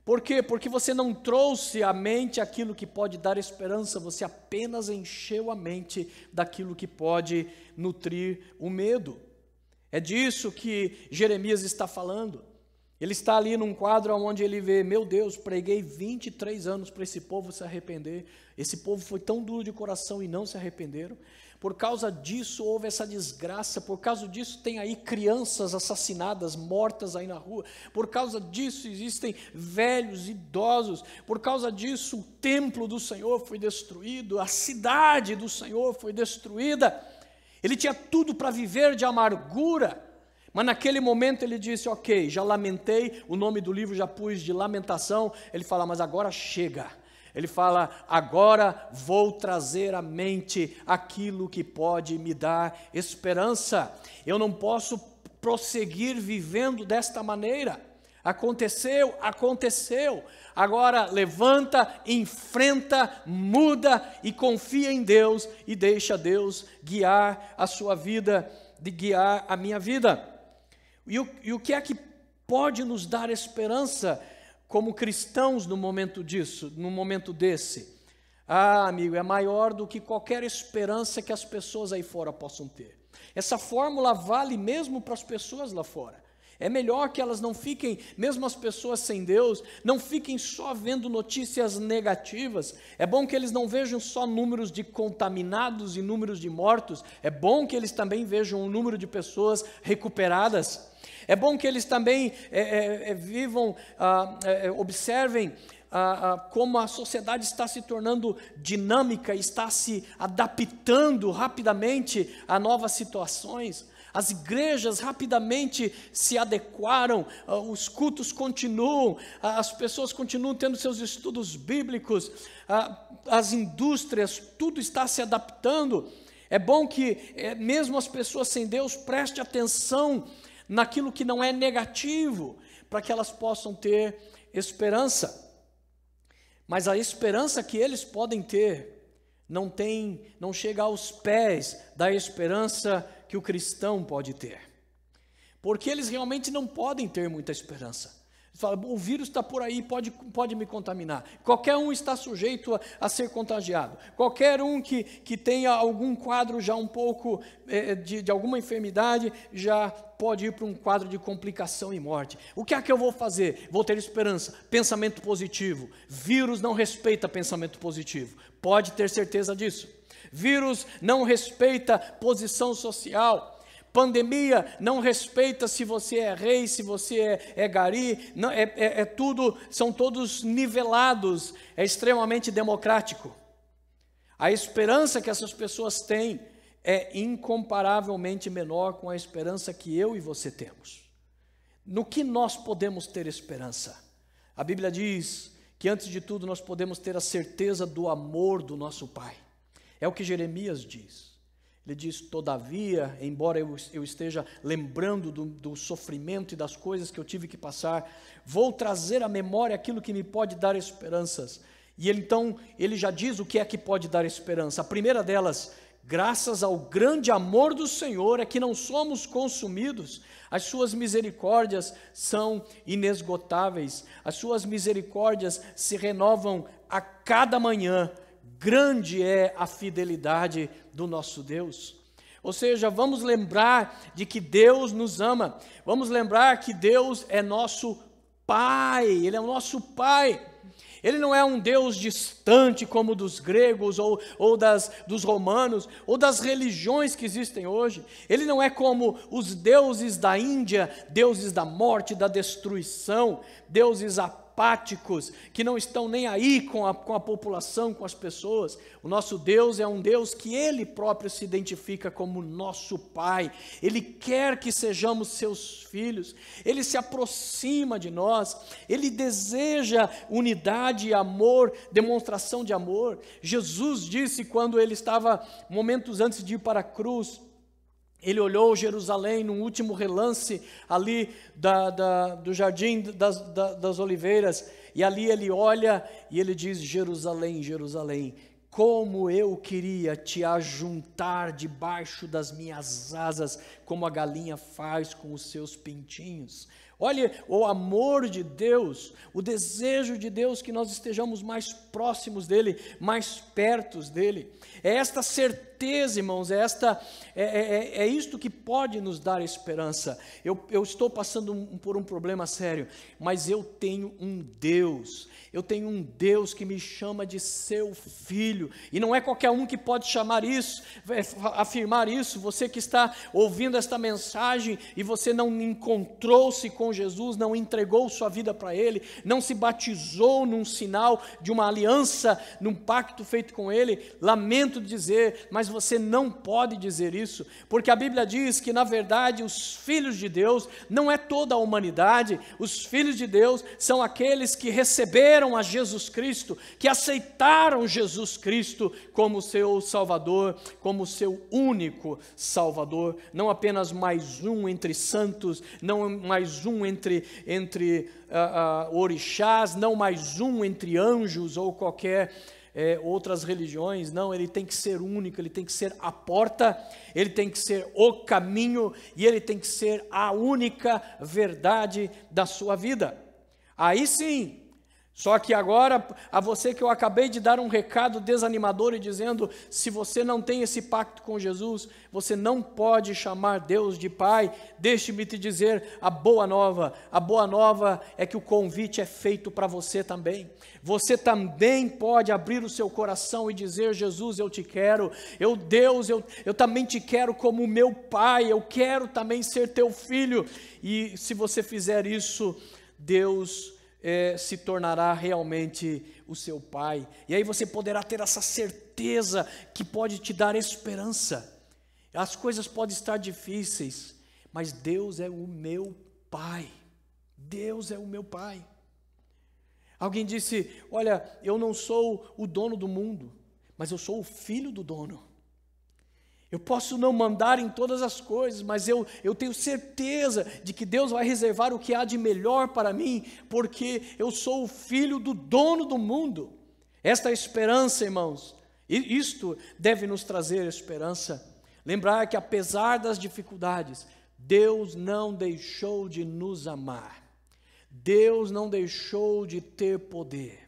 Por quê? Porque você não trouxe à mente aquilo que pode dar esperança, você apenas encheu a mente daquilo que pode nutrir o medo. É disso que Jeremias está falando. Ele está ali num quadro onde ele vê: Meu Deus, preguei 23 anos para esse povo se arrepender. Esse povo foi tão duro de coração e não se arrependeram. Por causa disso houve essa desgraça, por causa disso tem aí crianças assassinadas, mortas aí na rua. Por causa disso existem velhos, idosos. Por causa disso o templo do Senhor foi destruído, a cidade do Senhor foi destruída. Ele tinha tudo para viver de amargura. Mas naquele momento ele disse: Ok, já lamentei, o nome do livro já pus de lamentação. Ele fala: Mas agora chega, ele fala: agora vou trazer à mente aquilo que pode me dar esperança. Eu não posso prosseguir vivendo desta maneira. Aconteceu, aconteceu. Agora levanta, enfrenta, muda e confia em Deus e deixa Deus guiar a sua vida, de guiar a minha vida. E o, e o que é que pode nos dar esperança? como cristãos no momento disso, no momento desse? Ah, amigo, é maior do que qualquer esperança que as pessoas aí fora possam ter. Essa fórmula vale mesmo para as pessoas lá fora. É melhor que elas não fiquem, mesmo as pessoas sem Deus, não fiquem só vendo notícias negativas. É bom que eles não vejam só números de contaminados e números de mortos. É bom que eles também vejam o número de pessoas recuperadas. É bom que eles também é, é, é vivam, ah, é, é, observem ah, ah, como a sociedade está se tornando dinâmica, está se adaptando rapidamente a novas situações. As igrejas rapidamente se adequaram, ah, os cultos continuam, ah, as pessoas continuam tendo seus estudos bíblicos, ah, as indústrias, tudo está se adaptando. É bom que, eh, mesmo as pessoas sem Deus, preste atenção naquilo que não é negativo, para que elas possam ter esperança. Mas a esperança que eles podem ter não tem, não chega aos pés da esperança que o cristão pode ter. Porque eles realmente não podem ter muita esperança fala, o vírus está por aí, pode, pode me contaminar. Qualquer um está sujeito a, a ser contagiado. Qualquer um que, que tenha algum quadro já um pouco eh, eh, de, de alguma enfermidade, já pode ir para um quadro de complicação e morte. O que é que eu vou fazer? Vou ter esperança, pensamento positivo. Vírus não respeita pensamento positivo. Pode ter certeza disso. Vírus não respeita posição social. Pandemia não respeita se você é rei, se você é, é gari, não, é, é, é tudo, são todos nivelados, é extremamente democrático. A esperança que essas pessoas têm é incomparavelmente menor com a esperança que eu e você temos. No que nós podemos ter esperança? A Bíblia diz que antes de tudo nós podemos ter a certeza do amor do nosso Pai. É o que Jeremias diz. Ele diz: Todavia, embora eu, eu esteja lembrando do, do, sofrimento e das coisas que eu tive que passar, vou trazer à memória aquilo que me pode dar esperanças. E ele então, ele já diz o que é que pode dar esperança. A primeira delas, graças ao grande amor do Senhor, é que não somos consumidos. As suas misericórdias são inesgotáveis. As suas misericórdias se renovam a cada manhã. Grande é a fidelidade do nosso Deus. Ou seja, vamos lembrar de que Deus nos ama. Vamos lembrar que Deus é nosso Pai. Ele é o nosso Pai. Ele não é um Deus distante como dos gregos ou, ou das, dos romanos ou das religiões que existem hoje. Ele não é como os deuses da Índia, deuses da morte, da destruição, deuses a apáticos, que não estão nem aí com a, com a população, com as pessoas. O nosso Deus é um Deus que Ele próprio se identifica como nosso Pai. Ele quer que sejamos seus filhos, Ele se aproxima de nós, Ele deseja unidade, amor, demonstração de amor. Jesus disse quando ele estava, momentos antes de ir para a cruz, ele olhou Jerusalém no último relance ali da, da, do jardim das, da, das oliveiras, e ali ele olha e ele diz: Jerusalém, Jerusalém, como eu queria te ajuntar debaixo das minhas asas, como a galinha faz com os seus pintinhos. Olhe o amor de Deus, o desejo de Deus que nós estejamos mais próximos dele, mais perto dele. É esta certeza certeza, irmãos, é, esta, é, é, é, é isto que pode nos dar esperança. Eu, eu estou passando um, por um problema sério, mas eu tenho um Deus, eu tenho um Deus que me chama de seu filho, e não é qualquer um que pode chamar isso, é, afirmar isso. Você que está ouvindo esta mensagem e você não encontrou-se com Jesus, não entregou sua vida para Ele, não se batizou num sinal de uma aliança, num pacto feito com Ele, lamento dizer, mas mas você não pode dizer isso, porque a Bíblia diz que, na verdade, os filhos de Deus não é toda a humanidade, os filhos de Deus são aqueles que receberam a Jesus Cristo, que aceitaram Jesus Cristo como seu Salvador, como seu único Salvador, não apenas mais um entre santos, não mais um entre, entre uh, uh, orixás, não mais um entre anjos ou qualquer é, outras religiões, não, ele tem que ser único, ele tem que ser a porta, ele tem que ser o caminho e ele tem que ser a única verdade da sua vida. Aí sim, só que agora, a você que eu acabei de dar um recado desanimador e dizendo: se você não tem esse pacto com Jesus, você não pode chamar Deus de Pai. Deixe-me te dizer a boa nova: a boa nova é que o convite é feito para você também. Você também pode abrir o seu coração e dizer: Jesus, eu te quero, eu, Deus, eu, eu também te quero como meu Pai, eu quero também ser teu filho. E se você fizer isso, Deus é, se tornará realmente o seu pai. E aí você poderá ter essa certeza que pode te dar esperança. As coisas podem estar difíceis, mas Deus é o meu pai. Deus é o meu pai. Alguém disse: Olha, eu não sou o dono do mundo, mas eu sou o filho do dono. Eu posso não mandar em todas as coisas, mas eu, eu tenho certeza de que Deus vai reservar o que há de melhor para mim, porque eu sou o filho do dono do mundo. Esta é esperança, irmãos, isto deve nos trazer esperança. Lembrar que apesar das dificuldades, Deus não deixou de nos amar. Deus não deixou de ter poder.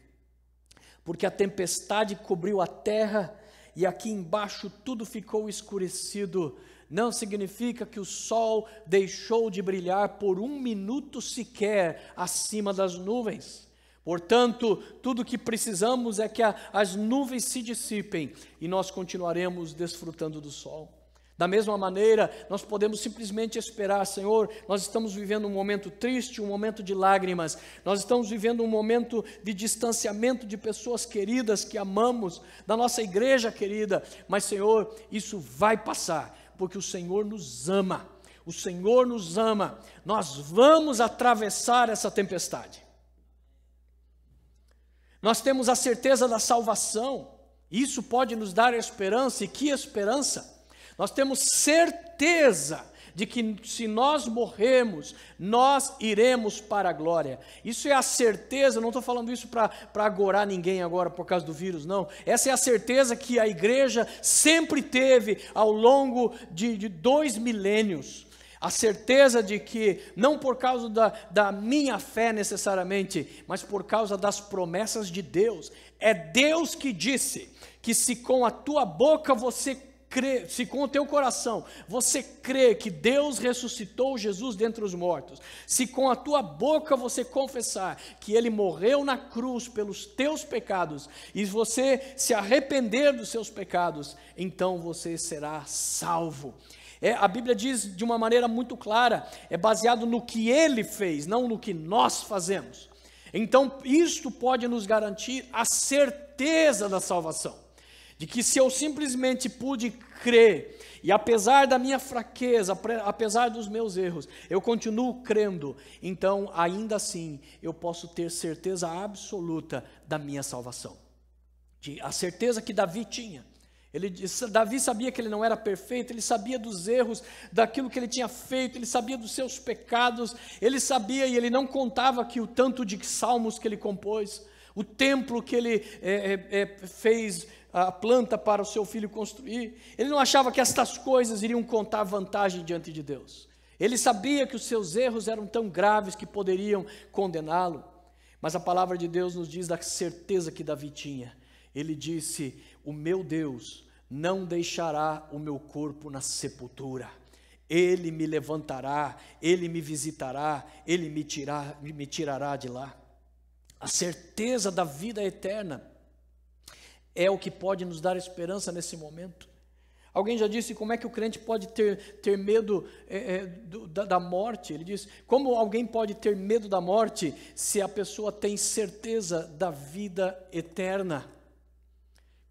Porque a tempestade cobriu a terra e aqui embaixo tudo ficou escurecido. Não significa que o sol deixou de brilhar por um minuto sequer acima das nuvens. Portanto, tudo que precisamos é que a, as nuvens se dissipem e nós continuaremos desfrutando do sol. Da mesma maneira, nós podemos simplesmente esperar, Senhor, nós estamos vivendo um momento triste, um momento de lágrimas, nós estamos vivendo um momento de distanciamento de pessoas queridas que amamos, da nossa igreja querida, mas, Senhor, isso vai passar, porque o Senhor nos ama, o Senhor nos ama, nós vamos atravessar essa tempestade. Nós temos a certeza da salvação, isso pode nos dar esperança, e que esperança! Nós temos certeza de que se nós morrermos, nós iremos para a glória. Isso é a certeza, não estou falando isso para agorar ninguém agora por causa do vírus, não. Essa é a certeza que a igreja sempre teve ao longo de, de dois milênios. A certeza de que, não por causa da, da minha fé necessariamente, mas por causa das promessas de Deus, é Deus que disse que se com a tua boca você crê, se com o teu coração você crê que Deus ressuscitou Jesus dentre os mortos, se com a tua boca você confessar que ele morreu na cruz pelos teus pecados e você se arrepender dos seus pecados, então você será salvo. É, a Bíblia diz de uma maneira muito clara, é baseado no que ele fez, não no que nós fazemos. Então, isto pode nos garantir a certeza da salvação de que se eu simplesmente pude crer, e apesar da minha fraqueza, apesar dos meus erros, eu continuo crendo, então ainda assim eu posso ter certeza absoluta da minha salvação. De, a certeza que Davi tinha. Ele, Davi sabia que ele não era perfeito, ele sabia dos erros, daquilo que ele tinha feito, ele sabia dos seus pecados, ele sabia e ele não contava que o tanto de salmos que ele compôs, o templo que ele é, é, é fez, a planta para o seu filho construir. Ele não achava que estas coisas iriam contar vantagem diante de Deus. Ele sabia que os seus erros eram tão graves que poderiam condená-lo. Mas a palavra de Deus nos diz da certeza que Davi tinha. Ele disse: O meu Deus não deixará o meu corpo na sepultura. Ele me levantará, ele me visitará, ele me, tirar, me tirará de lá. A certeza da vida eterna é o que pode nos dar esperança nesse momento. Alguém já disse como é que o crente pode ter, ter medo é, é, do, da, da morte? Ele diz: como alguém pode ter medo da morte se a pessoa tem certeza da vida eterna?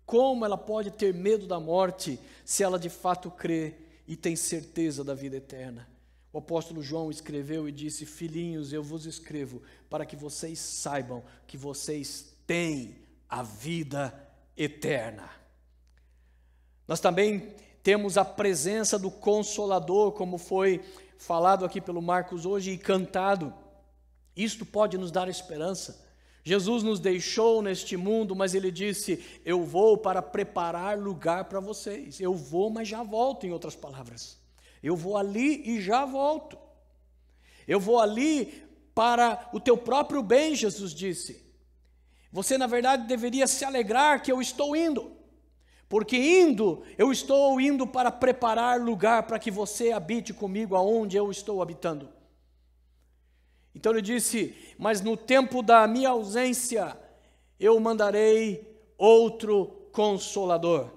Como ela pode ter medo da morte se ela de fato crê e tem certeza da vida eterna? O apóstolo João escreveu e disse: Filhinhos, eu vos escrevo para que vocês saibam que vocês têm a vida eterna eterna. Nós também temos a presença do Consolador, como foi falado aqui pelo Marcos hoje e cantado. Isto pode nos dar esperança. Jesus nos deixou neste mundo, mas ele disse: Eu vou para preparar lugar para vocês. Eu vou, mas já volto, em outras palavras. Eu vou ali e já volto. Eu vou ali para o teu próprio bem, Jesus disse. Você, na verdade, deveria se alegrar que eu estou indo, porque indo, eu estou indo para preparar lugar para que você habite comigo aonde eu estou habitando. Então ele disse: Mas no tempo da minha ausência, eu mandarei outro consolador,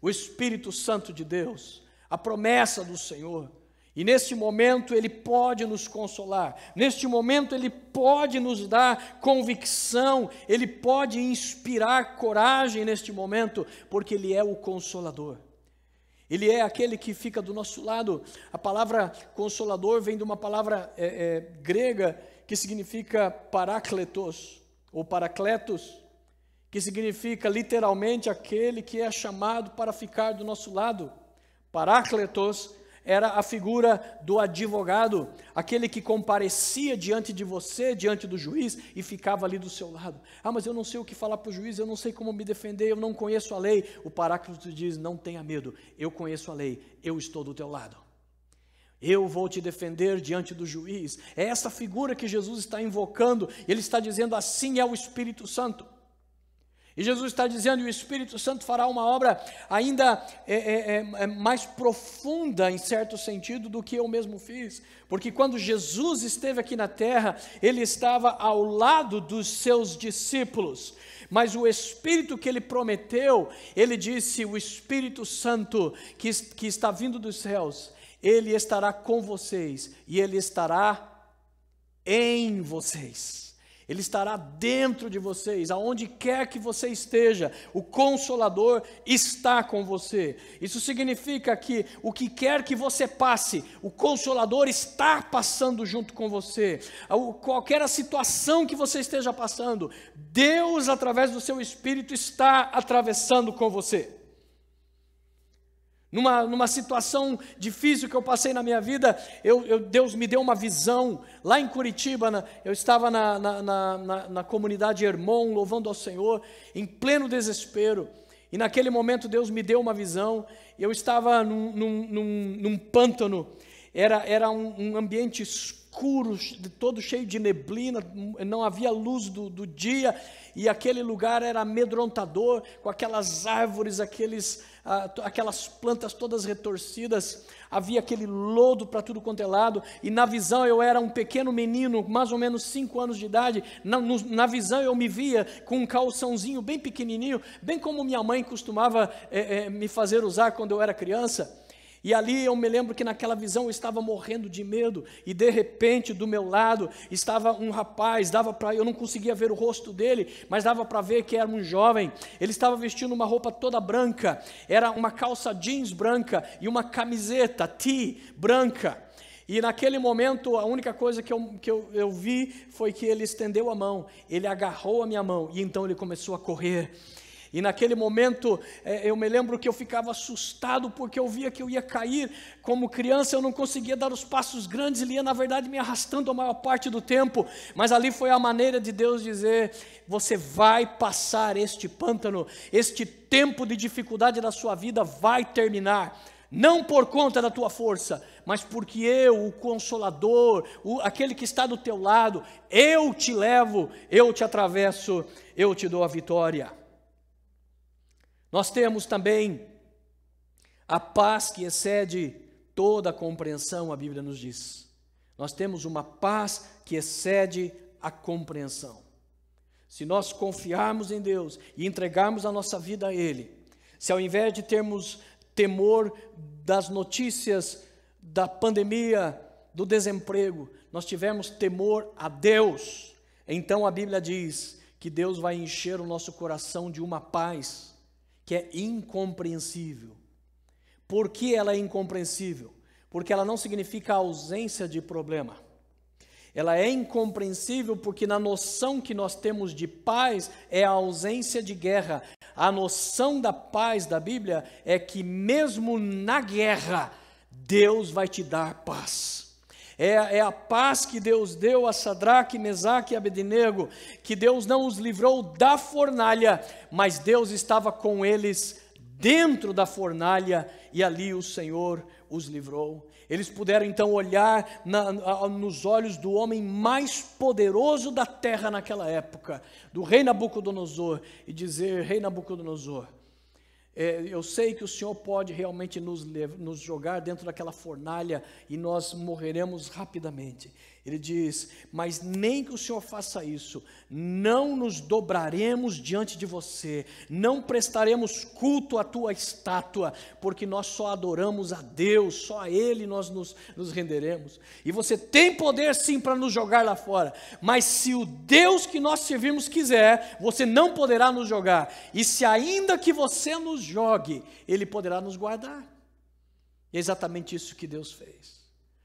o Espírito Santo de Deus, a promessa do Senhor e neste momento Ele pode nos consolar, neste momento Ele pode nos dar convicção, Ele pode inspirar coragem neste momento, porque Ele é o consolador. Ele é aquele que fica do nosso lado. A palavra consolador vem de uma palavra é, é, grega que significa paracletos ou paracletos, que significa literalmente aquele que é chamado para ficar do nosso lado. Paracletos era a figura do advogado, aquele que comparecia diante de você, diante do juiz e ficava ali do seu lado. Ah, mas eu não sei o que falar para o juiz, eu não sei como me defender, eu não conheço a lei. O Paráclito diz: não tenha medo, eu conheço a lei, eu estou do teu lado. Eu vou te defender diante do juiz. É essa figura que Jesus está invocando, ele está dizendo: assim é o Espírito Santo. E Jesus está dizendo: que o Espírito Santo fará uma obra ainda é, é, é, é, mais profunda, em certo sentido, do que eu mesmo fiz. Porque quando Jesus esteve aqui na terra, ele estava ao lado dos seus discípulos. Mas o Espírito que ele prometeu, ele disse: o Espírito Santo que, que está vindo dos céus, ele estará com vocês e ele estará em vocês. Ele estará dentro de vocês, aonde quer que você esteja, o Consolador está com você. Isso significa que o que quer que você passe, o Consolador está passando junto com você. Qualquer a situação que você esteja passando, Deus, através do seu Espírito, está atravessando com você. Numa, numa situação difícil que eu passei na minha vida, eu, eu Deus me deu uma visão. Lá em Curitiba, na, eu estava na, na, na, na comunidade Hermon, louvando ao Senhor, em pleno desespero. E naquele momento Deus me deu uma visão. Eu estava num, num, num, num pântano, era, era um, um ambiente escuro escuros, de todo cheio de neblina, não havia luz do, do dia, e aquele lugar era amedrontador, com aquelas árvores, aqueles, ah, aquelas plantas todas retorcidas, havia aquele lodo para tudo quanto é lado, e na visão eu era um pequeno menino, mais ou menos cinco anos de idade, na, no, na visão eu me via com um calçãozinho bem pequenininho, bem como minha mãe costumava eh, eh, me fazer usar quando eu era criança, e ali eu me lembro que naquela visão eu estava morrendo de medo, e de repente do meu lado estava um rapaz, dava para eu não conseguia ver o rosto dele, mas dava para ver que era um jovem. Ele estava vestindo uma roupa toda branca, era uma calça jeans branca e uma camiseta tee branca. E naquele momento, a única coisa que, eu, que eu, eu vi foi que ele estendeu a mão, ele agarrou a minha mão e então ele começou a correr. E naquele momento é, eu me lembro que eu ficava assustado porque eu via que eu ia cair. Como criança eu não conseguia dar os passos grandes, ele ia na verdade me arrastando a maior parte do tempo. Mas ali foi a maneira de Deus dizer: você vai passar este pântano, este tempo de dificuldade da sua vida vai terminar não por conta da tua força, mas porque eu, o consolador, o, aquele que está do teu lado, eu te levo, eu te atravesso, eu te dou a vitória. Nós temos também a paz que excede toda a compreensão, a Bíblia nos diz. Nós temos uma paz que excede a compreensão. Se nós confiarmos em Deus e entregarmos a nossa vida a Ele, se ao invés de termos temor das notícias da pandemia, do desemprego, nós tivermos temor a Deus, então a Bíblia diz que Deus vai encher o nosso coração de uma paz que é incompreensível. Por que ela é incompreensível? Porque ela não significa ausência de problema. Ela é incompreensível porque, na noção que nós temos de paz, é a ausência de guerra. A noção da paz da Bíblia é que, mesmo na guerra, Deus vai te dar paz. É, é, a paz que Deus deu a Sadraque, Mesaque e Abednego, que Deus não os livrou da fornalha, mas Deus estava com eles dentro da fornalha e ali o Senhor os livrou. Eles puderam então olhar na, nos olhos do homem mais poderoso da terra naquela época, do rei Nabucodonosor, e dizer: Rei Nabucodonosor, é, eu sei que o Senhor pode realmente nos, nos jogar dentro daquela fornalha e nós morreremos rapidamente. Ele diz: Mas nem que o Senhor faça isso, não nos dobraremos diante de você, não prestaremos culto à tua estátua, porque nós só adoramos a Deus, só a Ele nós nos, nos renderemos. E você tem poder sim para nos jogar lá fora, mas se o Deus que nós servimos quiser, você não poderá nos jogar, e se ainda que você nos jogue, Ele poderá nos guardar. E é exatamente isso que Deus fez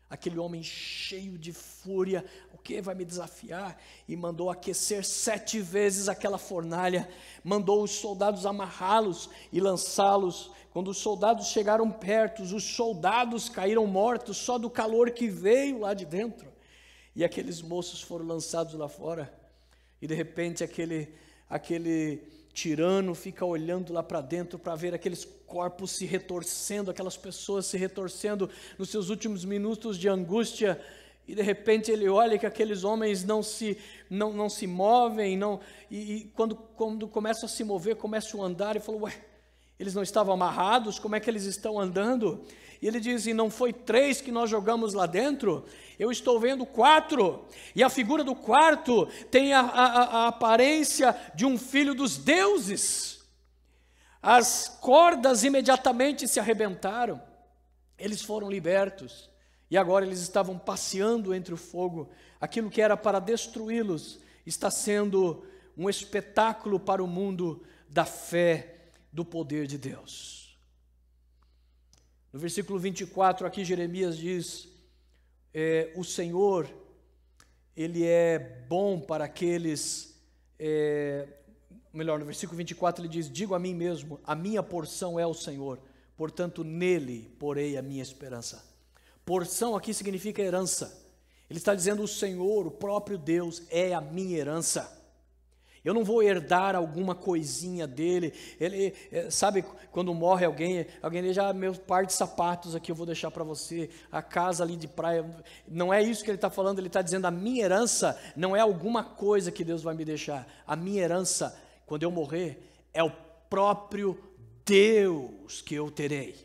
aquele homem cheio de fúria, o que vai me desafiar? E mandou aquecer sete vezes aquela fornalha, mandou os soldados amarrá-los e lançá-los. Quando os soldados chegaram perto, os soldados caíram mortos só do calor que veio lá de dentro. E aqueles moços foram lançados lá fora. E de repente aquele aquele tirano fica olhando lá para dentro para ver aqueles corpos se retorcendo, aquelas pessoas se retorcendo nos seus últimos minutos de angústia. E de repente ele olha que aqueles homens não se, não, não se movem, não, e, e quando, quando começa a se mover, começa a andar, e falou: Ué, eles não estavam amarrados, como é que eles estão andando? E ele diz: E assim, não foi três que nós jogamos lá dentro? Eu estou vendo quatro. E a figura do quarto tem a, a, a aparência de um filho dos deuses. As cordas imediatamente se arrebentaram. Eles foram libertos. E agora eles estavam passeando entre o fogo. Aquilo que era para destruí-los está sendo um espetáculo para o mundo da fé, do poder de Deus. No versículo 24, aqui Jeremias diz: é, O Senhor, Ele é bom para aqueles. É, melhor, no versículo 24 ele diz: Digo a mim mesmo, a minha porção é o Senhor, portanto nele porei a minha esperança. Porção aqui significa herança. Ele está dizendo: O Senhor, o próprio Deus, é a minha herança. Eu não vou herdar alguma coisinha dele. Ele, é, sabe, quando morre alguém, alguém já meu par de sapatos aqui eu vou deixar para você, a casa ali de praia. Não é isso que ele está falando, ele está dizendo: a minha herança não é alguma coisa que Deus vai me deixar. A minha herança, quando eu morrer, é o próprio Deus que eu terei.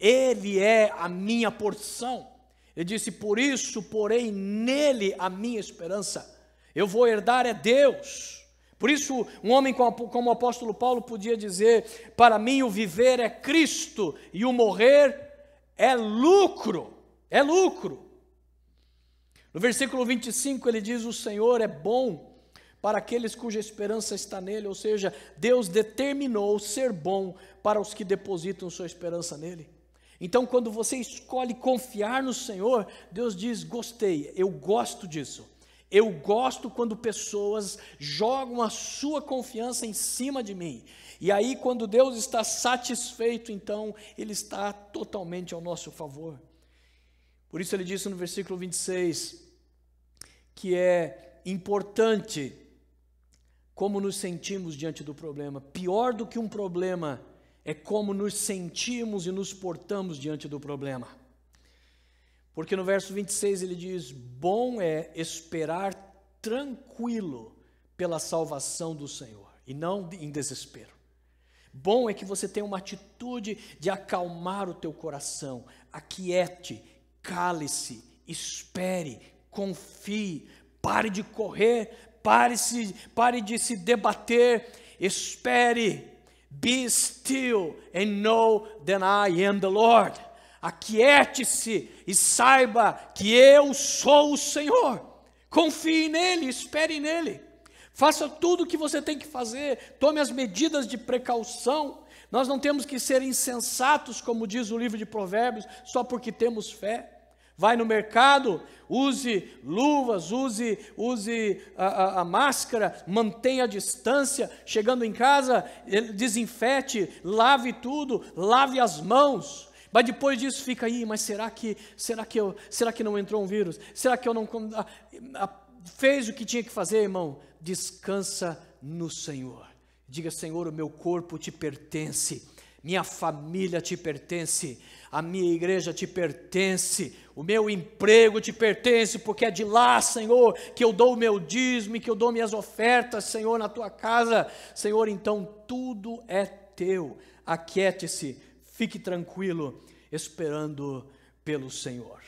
Ele é a minha porção. Ele disse: por isso, porém, nele a minha esperança. Eu vou herdar é Deus. Por isso, um homem como o apóstolo Paulo podia dizer: Para mim, o viver é Cristo e o morrer é lucro. É lucro. No versículo 25 ele diz: O Senhor é bom para aqueles cuja esperança está nele, ou seja, Deus determinou ser bom para os que depositam sua esperança nele. Então, quando você escolhe confiar no Senhor, Deus diz: Gostei, eu gosto disso. Eu gosto quando pessoas jogam a sua confiança em cima de mim. E aí, quando Deus está satisfeito, então, Ele está totalmente ao nosso favor. Por isso, ele disse no versículo 26 que é importante como nos sentimos diante do problema. Pior do que um problema é como nos sentimos e nos portamos diante do problema. Porque no verso 26 ele diz: Bom é esperar tranquilo pela salvação do Senhor, e não em desespero. Bom é que você tenha uma atitude de acalmar o teu coração, aquiete, cale-se, espere, confie, pare de correr, pare, -se, pare de se debater, espere, be still and know that I am the Lord. Aquiete-se e saiba que eu sou o Senhor. Confie nele, espere nele. Faça tudo o que você tem que fazer, tome as medidas de precaução. Nós não temos que ser insensatos, como diz o livro de Provérbios, só porque temos fé. Vai no mercado, use luvas, use, use a, a, a, máscara, mantenha a distância. Chegando em casa, eh, desinfete, lave tudo, lave as mãos. Mas depois disso fica aí, mas será que, será que eu, será que não entrou um vírus? Será que eu não a, a, ah, ah, fez o que tinha que fazer, irmão? Descansa no Senhor. Diga, Senhor, o meu corpo te pertence. Minha família te pertence, a minha igreja te pertence, o meu emprego te pertence, porque é de lá, Senhor, que eu dou o meu dízimo e que eu dou minhas ofertas, Senhor, na tua casa. Senhor, então tudo é teu. Aquiete-se Fique tranquilo, esperando pelo Senhor.